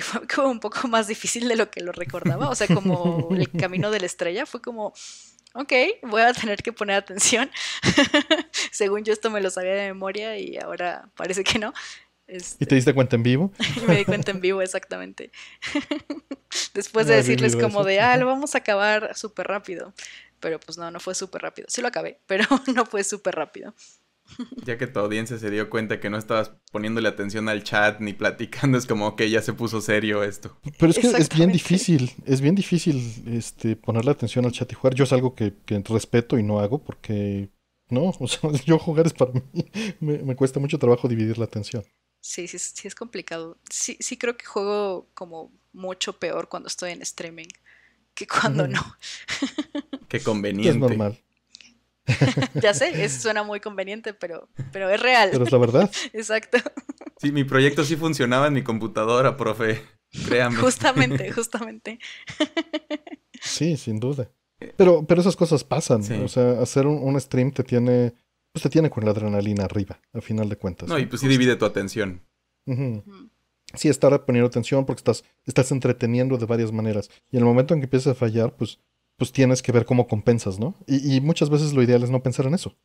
fue como un poco más difícil de lo que lo recordaba, o sea, como el camino de la estrella fue como, ok, voy a tener que poner atención. Según yo esto me lo sabía de memoria y ahora parece que no. ¿Y te este, diste cuenta en vivo? me di cuenta en vivo, exactamente. Después de ah, decirles como de, ah, lo vamos a acabar súper rápido. Pero pues no, no fue súper rápido. Sí lo acabé, pero no fue súper rápido. Ya que tu audiencia se dio cuenta que no estabas poniéndole atención al chat ni platicando, es como, que ya se puso serio esto. Pero es que es bien difícil, es bien difícil este, ponerle atención al chat y jugar. Yo es algo que, que respeto y no hago porque, no, o sea, yo jugar es para mí, me, cuesta mucho trabajo dividir la atención. Sí, sí, sí es complicado. Sí, sí creo que juego como mucho peor cuando estoy en streaming que cuando no. Que conveniente. Es normal. ya sé, eso suena muy conveniente, pero, pero es real. Pero es la verdad. Exacto. Sí, mi proyecto sí funcionaba en mi computadora, profe. Créame. Justamente, justamente. sí, sin duda. Eh, pero, pero esas cosas pasan. O sea, hacer un, stream te tiene. Pues te tiene con la adrenalina arriba, al final de cuentas. No, y pues sí divide tu atención. Sí, estar poniendo atención porque estás, estás entreteniendo de varias maneras. Y en el momento en que empiezas a fallar, pues pues tienes que ver cómo compensas, ¿no? Y, muchas veces lo ideal es no pensar en eso,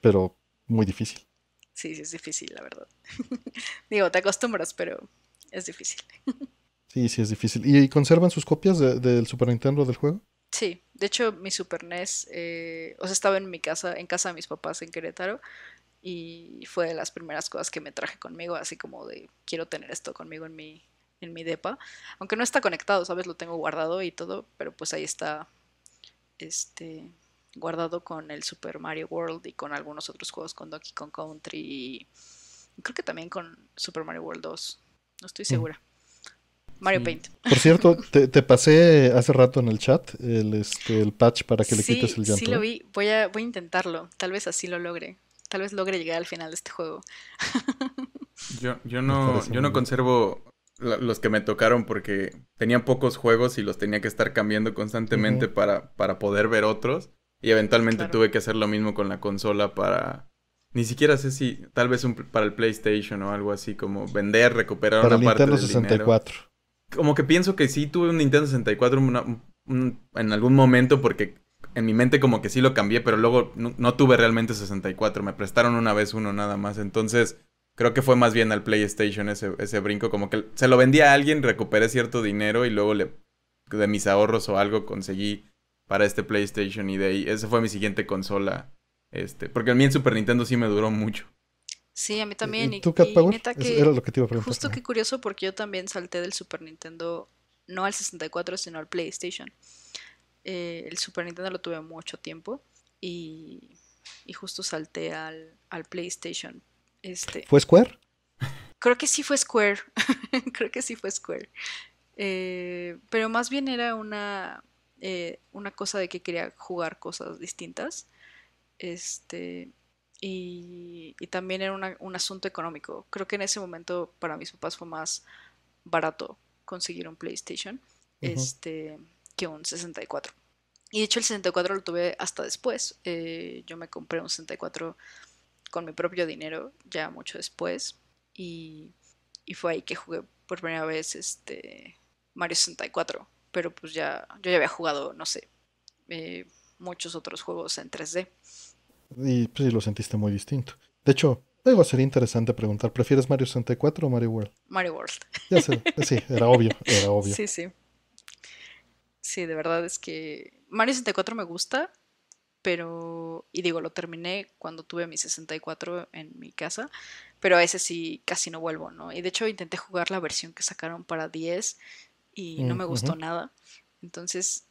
pero muy difícil. Sí, sí, es difícil, la verdad. Digo, te acostumbras, pero es difícil. sí, sí, es difícil. ¿Y conservan sus copias del Super Nintendo del juego? Sí, de hecho mi Super NES, eh, o sea, estaba en mi casa, en casa de mis papás en Querétaro, y fue de las primeras cosas que me traje conmigo, así como de quiero tener esto conmigo en mi, en mi depa, aunque no está conectado, sabes, lo tengo guardado y todo, pero pues ahí está este, guardado con el Super Mario World y con algunos otros juegos, con Donkey Kong Country y creo que también con Super Mario World 2, no estoy mm. segura. Mario Paint. Por cierto, te, pasé hace rato en el chat el, este, el patch para que le quites el llanto. Sí, lo vi. Voy a, voy a intentarlo. Tal vez así lo logre. Tal vez logre llegar al final de este juego. Yo, no, yo no conservo los que me tocaron porque tenían pocos juegos y los tenía que estar cambiando constantemente para, para poder ver otros. Y eventualmente tuve que hacer lo mismo con la consola para... Ni siquiera sé si, tal vez un, para el PlayStation o algo así, como vender, recuperar para el Nintendo 64. Como que pienso que sí tuve un Nintendo 64 en algún momento porque en mi mente como que sí lo cambié, pero luego no, no tuve realmente 64. Me prestaron una vez uno nada más. Entonces Creo que fue más bien al PlayStation ese, ese brinco, como que se lo vendí a alguien, recuperé cierto dinero y luego le, de mis ahorros o algo conseguí para este PlayStation y de ahí, esa fue mi siguiente consola. Este, porque a mí el Super Nintendo sí me duró mucho. Sí, a mí también. ¿Y, tú, y, neta que, Era que Justo curioso porque yo también salté del Super Nintendo, no al 64, sino al PlayStation. Eh, el Super Nintendo lo tuve mucho tiempo y, y justo salté al, al PlayStation este, ¿Fue Square? Creo que sí fue Square. creo que sí fue Square. Eh, pero más bien era una, eh, una cosa de que quería jugar cosas distintas. Este, y, también era un asunto económico. Creo que en ese momento para mis papás fue más barato conseguir un PlayStation este, que un 64. Y de hecho el 64 lo tuve hasta después. Eh, yo me compré un 64 con mi propio dinero ya mucho después. Y, fue ahí que jugué por primera vez este Mario 64. Pero pues ya, yo ya había jugado, no sé, eh, muchos otros juegos en 3D. Y pues lo sentiste muy distinto. De hecho, a sería interesante preguntar, ¿prefieres Mario 64 o Mario World? Mario World. Ya sé, eh, sí, era obvio. Sí, sí. Sí, de verdad es que Mario 64 me gusta, pero, y digo, lo terminé cuando tuve mi 64 en mi casa, pero a ese sí casi no vuelvo, ¿no? Y de hecho intenté jugar la versión que sacaron para 10 y no mm, me gustó nada. Entonces,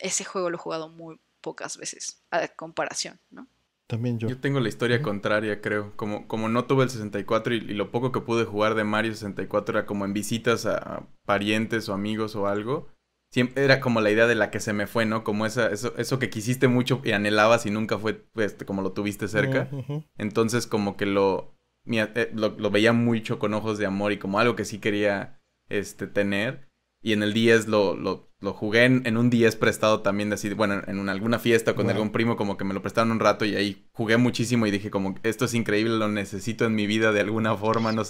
ese juego lo he jugado muy pocas veces, a comparación, ¿no? También yo. Yo tengo la historia contraria, creo. Como, no tuve el 64 y, lo poco que pude jugar de Mario 64 era como en visitas a, parientes o amigos o algo era como la idea de la que se me fue, ¿no? Como esa, eso, eso que quisiste mucho y anhelabas y nunca fue pues, este, como lo tuviste cerca. Entonces como que eh, lo, lo, veía mucho con ojos de amor y como algo que sí quería este, tener. Y en el 10 lo, lo, lo jugué en, un 10 prestado también, de así, bueno, en alguna fiesta con algún primo, como que me lo prestaron un rato y ahí jugué muchísimo y dije como, esto es increíble, lo necesito en mi vida de alguna forma, no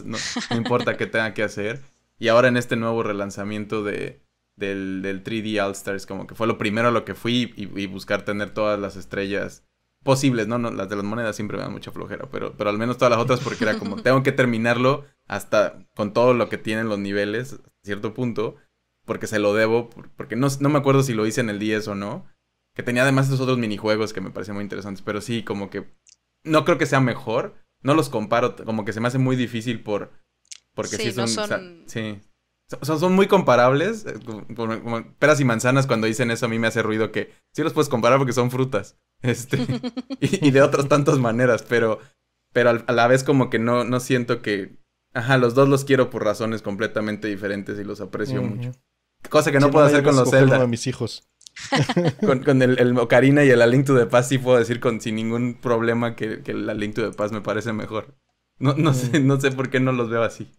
importa qué tenga que hacer. Y ahora en este nuevo relanzamiento de, del, del 3D All Stars, como que fue lo primero a lo que fui y, buscar tener todas las estrellas posibles, ¿no? ¿no? Las de las monedas siempre me dan mucha flojera, pero, pero al menos todas las otras porque era como, tengo que terminarlo hasta con todo lo que tienen los niveles, a cierto punto, porque se lo debo, porque no, me acuerdo si lo hice en el 10 o no, que tenía además esos otros minijuegos que me parecían muy interesantes, pero sí, como que no creo que sea mejor, no los comparo, como que se me hace muy difícil por... Porque sí, son, sí, o son muy comparables. Eh, como, peras y manzanas, cuando dicen eso, a mí me hace ruido que sí los puedes comparar porque son frutas. Este, y, de otras tantas maneras, pero, pero a la vez, como que no, no siento que. Ajá, los dos los quiero por razones completamente diferentes y los aprecio mucho. Cosa que no puedo hacer con los Zelda. mis hijos. con, el, el, Ocarina y el A Link to the Past sí puedo decir con, sin ningún problema que, el A Link to the Past me parece mejor. No, no, sé, no sé por qué no los veo así.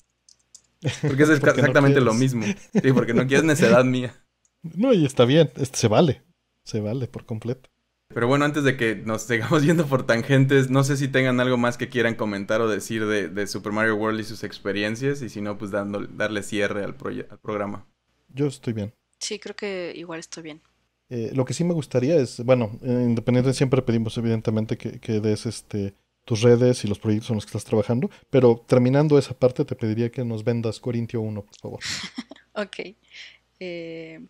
Porque es exactamente lo mismo. Sí, porque no quieres necedad mía. No, y está bien, este, se vale. Se vale por completo. Pero bueno, antes de que nos sigamos yendo por tangentes, no sé si tengan algo más que quieran comentar o decir de, de Super Mario World y sus experiencias, y si no, pues dando, darle cierre al, programa. Yo estoy bien. Sí, creo que igual estoy bien. Eh, lo que sí me gustaría es, bueno, eh, independientemente, siempre pedimos evidentemente que, que des este tus redes y los proyectos en los que estás trabajando, pero terminando esa parte te pediría que nos vendas Corintio 1, por favor. ok. Eh,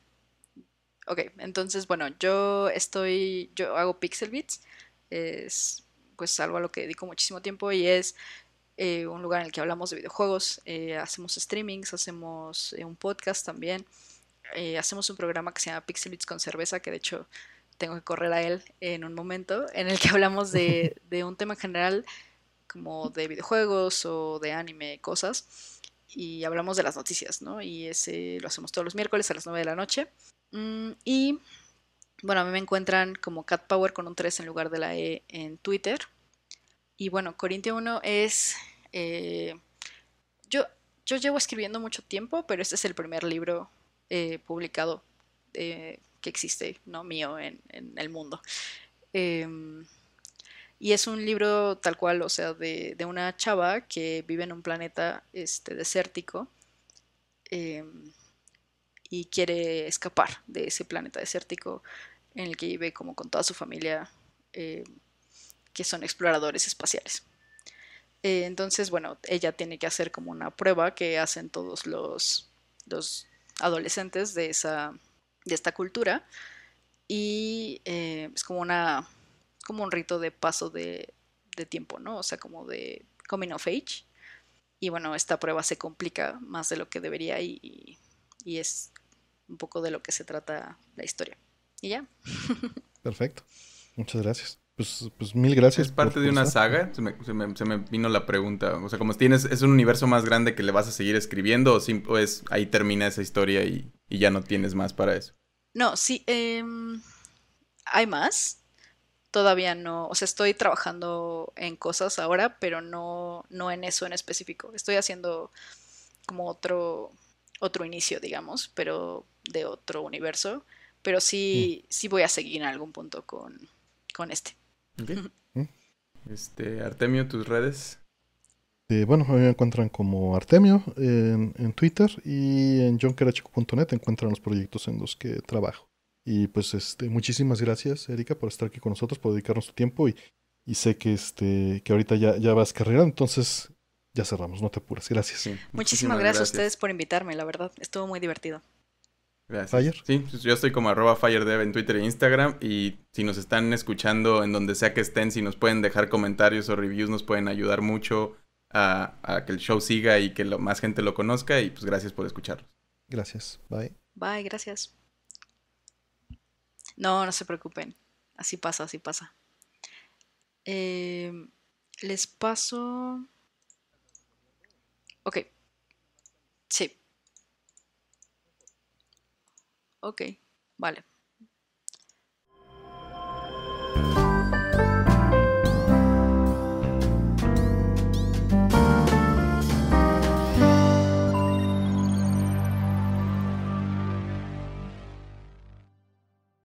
ok, entonces, bueno, yo estoy, yo hago pixel Beats, es pues algo a lo que dedico muchísimo tiempo y es eh, un lugar en el que hablamos de videojuegos, eh, hacemos streamings, hacemos un podcast también, hacemos un programa que se llama Pixel con cerveza, que de hecho tengo que correr a él en un momento, en el que hablamos de, un tema general como de videojuegos o de anime, cosas, y hablamos de las noticias, ¿no? Y ese lo hacemos todos los miércoles a las 9 de la noche. Mm, y bueno, a mí me encuentran como Cat Power con un 3 en lugar de la E en Twitter. Y bueno, Corintia 1 es... Eh, yo, yo llevo escribiendo mucho tiempo, pero este es el primer libro eh, publicado eh, que existe, ¿no? Mío en, el mundo. Em, y es un libro tal cual, o sea, de, una chava que vive en un planeta este, desértico em, y quiere escapar de ese planeta desértico en el que vive como con toda su familia, em, que son exploradores espaciales. Eh, entonces, bueno, ella tiene que hacer como una prueba que hacen todos los, los adolescentes de esa de esta cultura y eh, es como una como un rito de paso de, tiempo, ¿no? O sea, como de coming of age. Y bueno, esta prueba se complica más de lo que debería y, y es un poco de lo que se trata la historia. Y ya. Perfecto. Muchas gracias. Pues, pues, mil gracias. Es parte de una saga. Se me, se, me, vino la pregunta. O sea, como tienes, es un universo más grande que le vas a seguir escribiendo o, es ahí termina esa historia y, y, ya no tienes más para eso. No, sí, em, hay más. Todavía no, o sea, estoy trabajando en cosas ahora, pero no, no en eso en específico. Estoy haciendo como otro, otro inicio, digamos, pero de otro universo. Pero sí, mm. sí, voy a seguir en algún punto con, con este. Mm. este, Artemio, tus redes. Este, bueno, me encuentran como Artemio en, en Twitter y en johnquerachico.net encuentran los proyectos en los que trabajo. Y pues este, muchísimas gracias, Erika, por estar aquí con nosotros, por dedicarnos tu tiempo y, sé que, este, que ahorita ya, ya vas carrera, entonces ya cerramos, no te apures. Gracias. muchísimas, gracias, a ustedes por invitarme, la verdad, estuvo muy divertido. Gracias. Fire. Sí, pues, yo estoy como arroba FireDev en Twitter e Instagram. Y si nos están escuchando en donde sea que estén, si nos pueden dejar comentarios o reviews, nos pueden ayudar mucho a, que el show siga y que lo, más gente lo conozca. Y pues gracias por escucharlos. Gracias. Bye. Bye, gracias. No, no se preocupen. Así pasa, así pasa. Em, les paso. Ok. Sí. Ok, vale.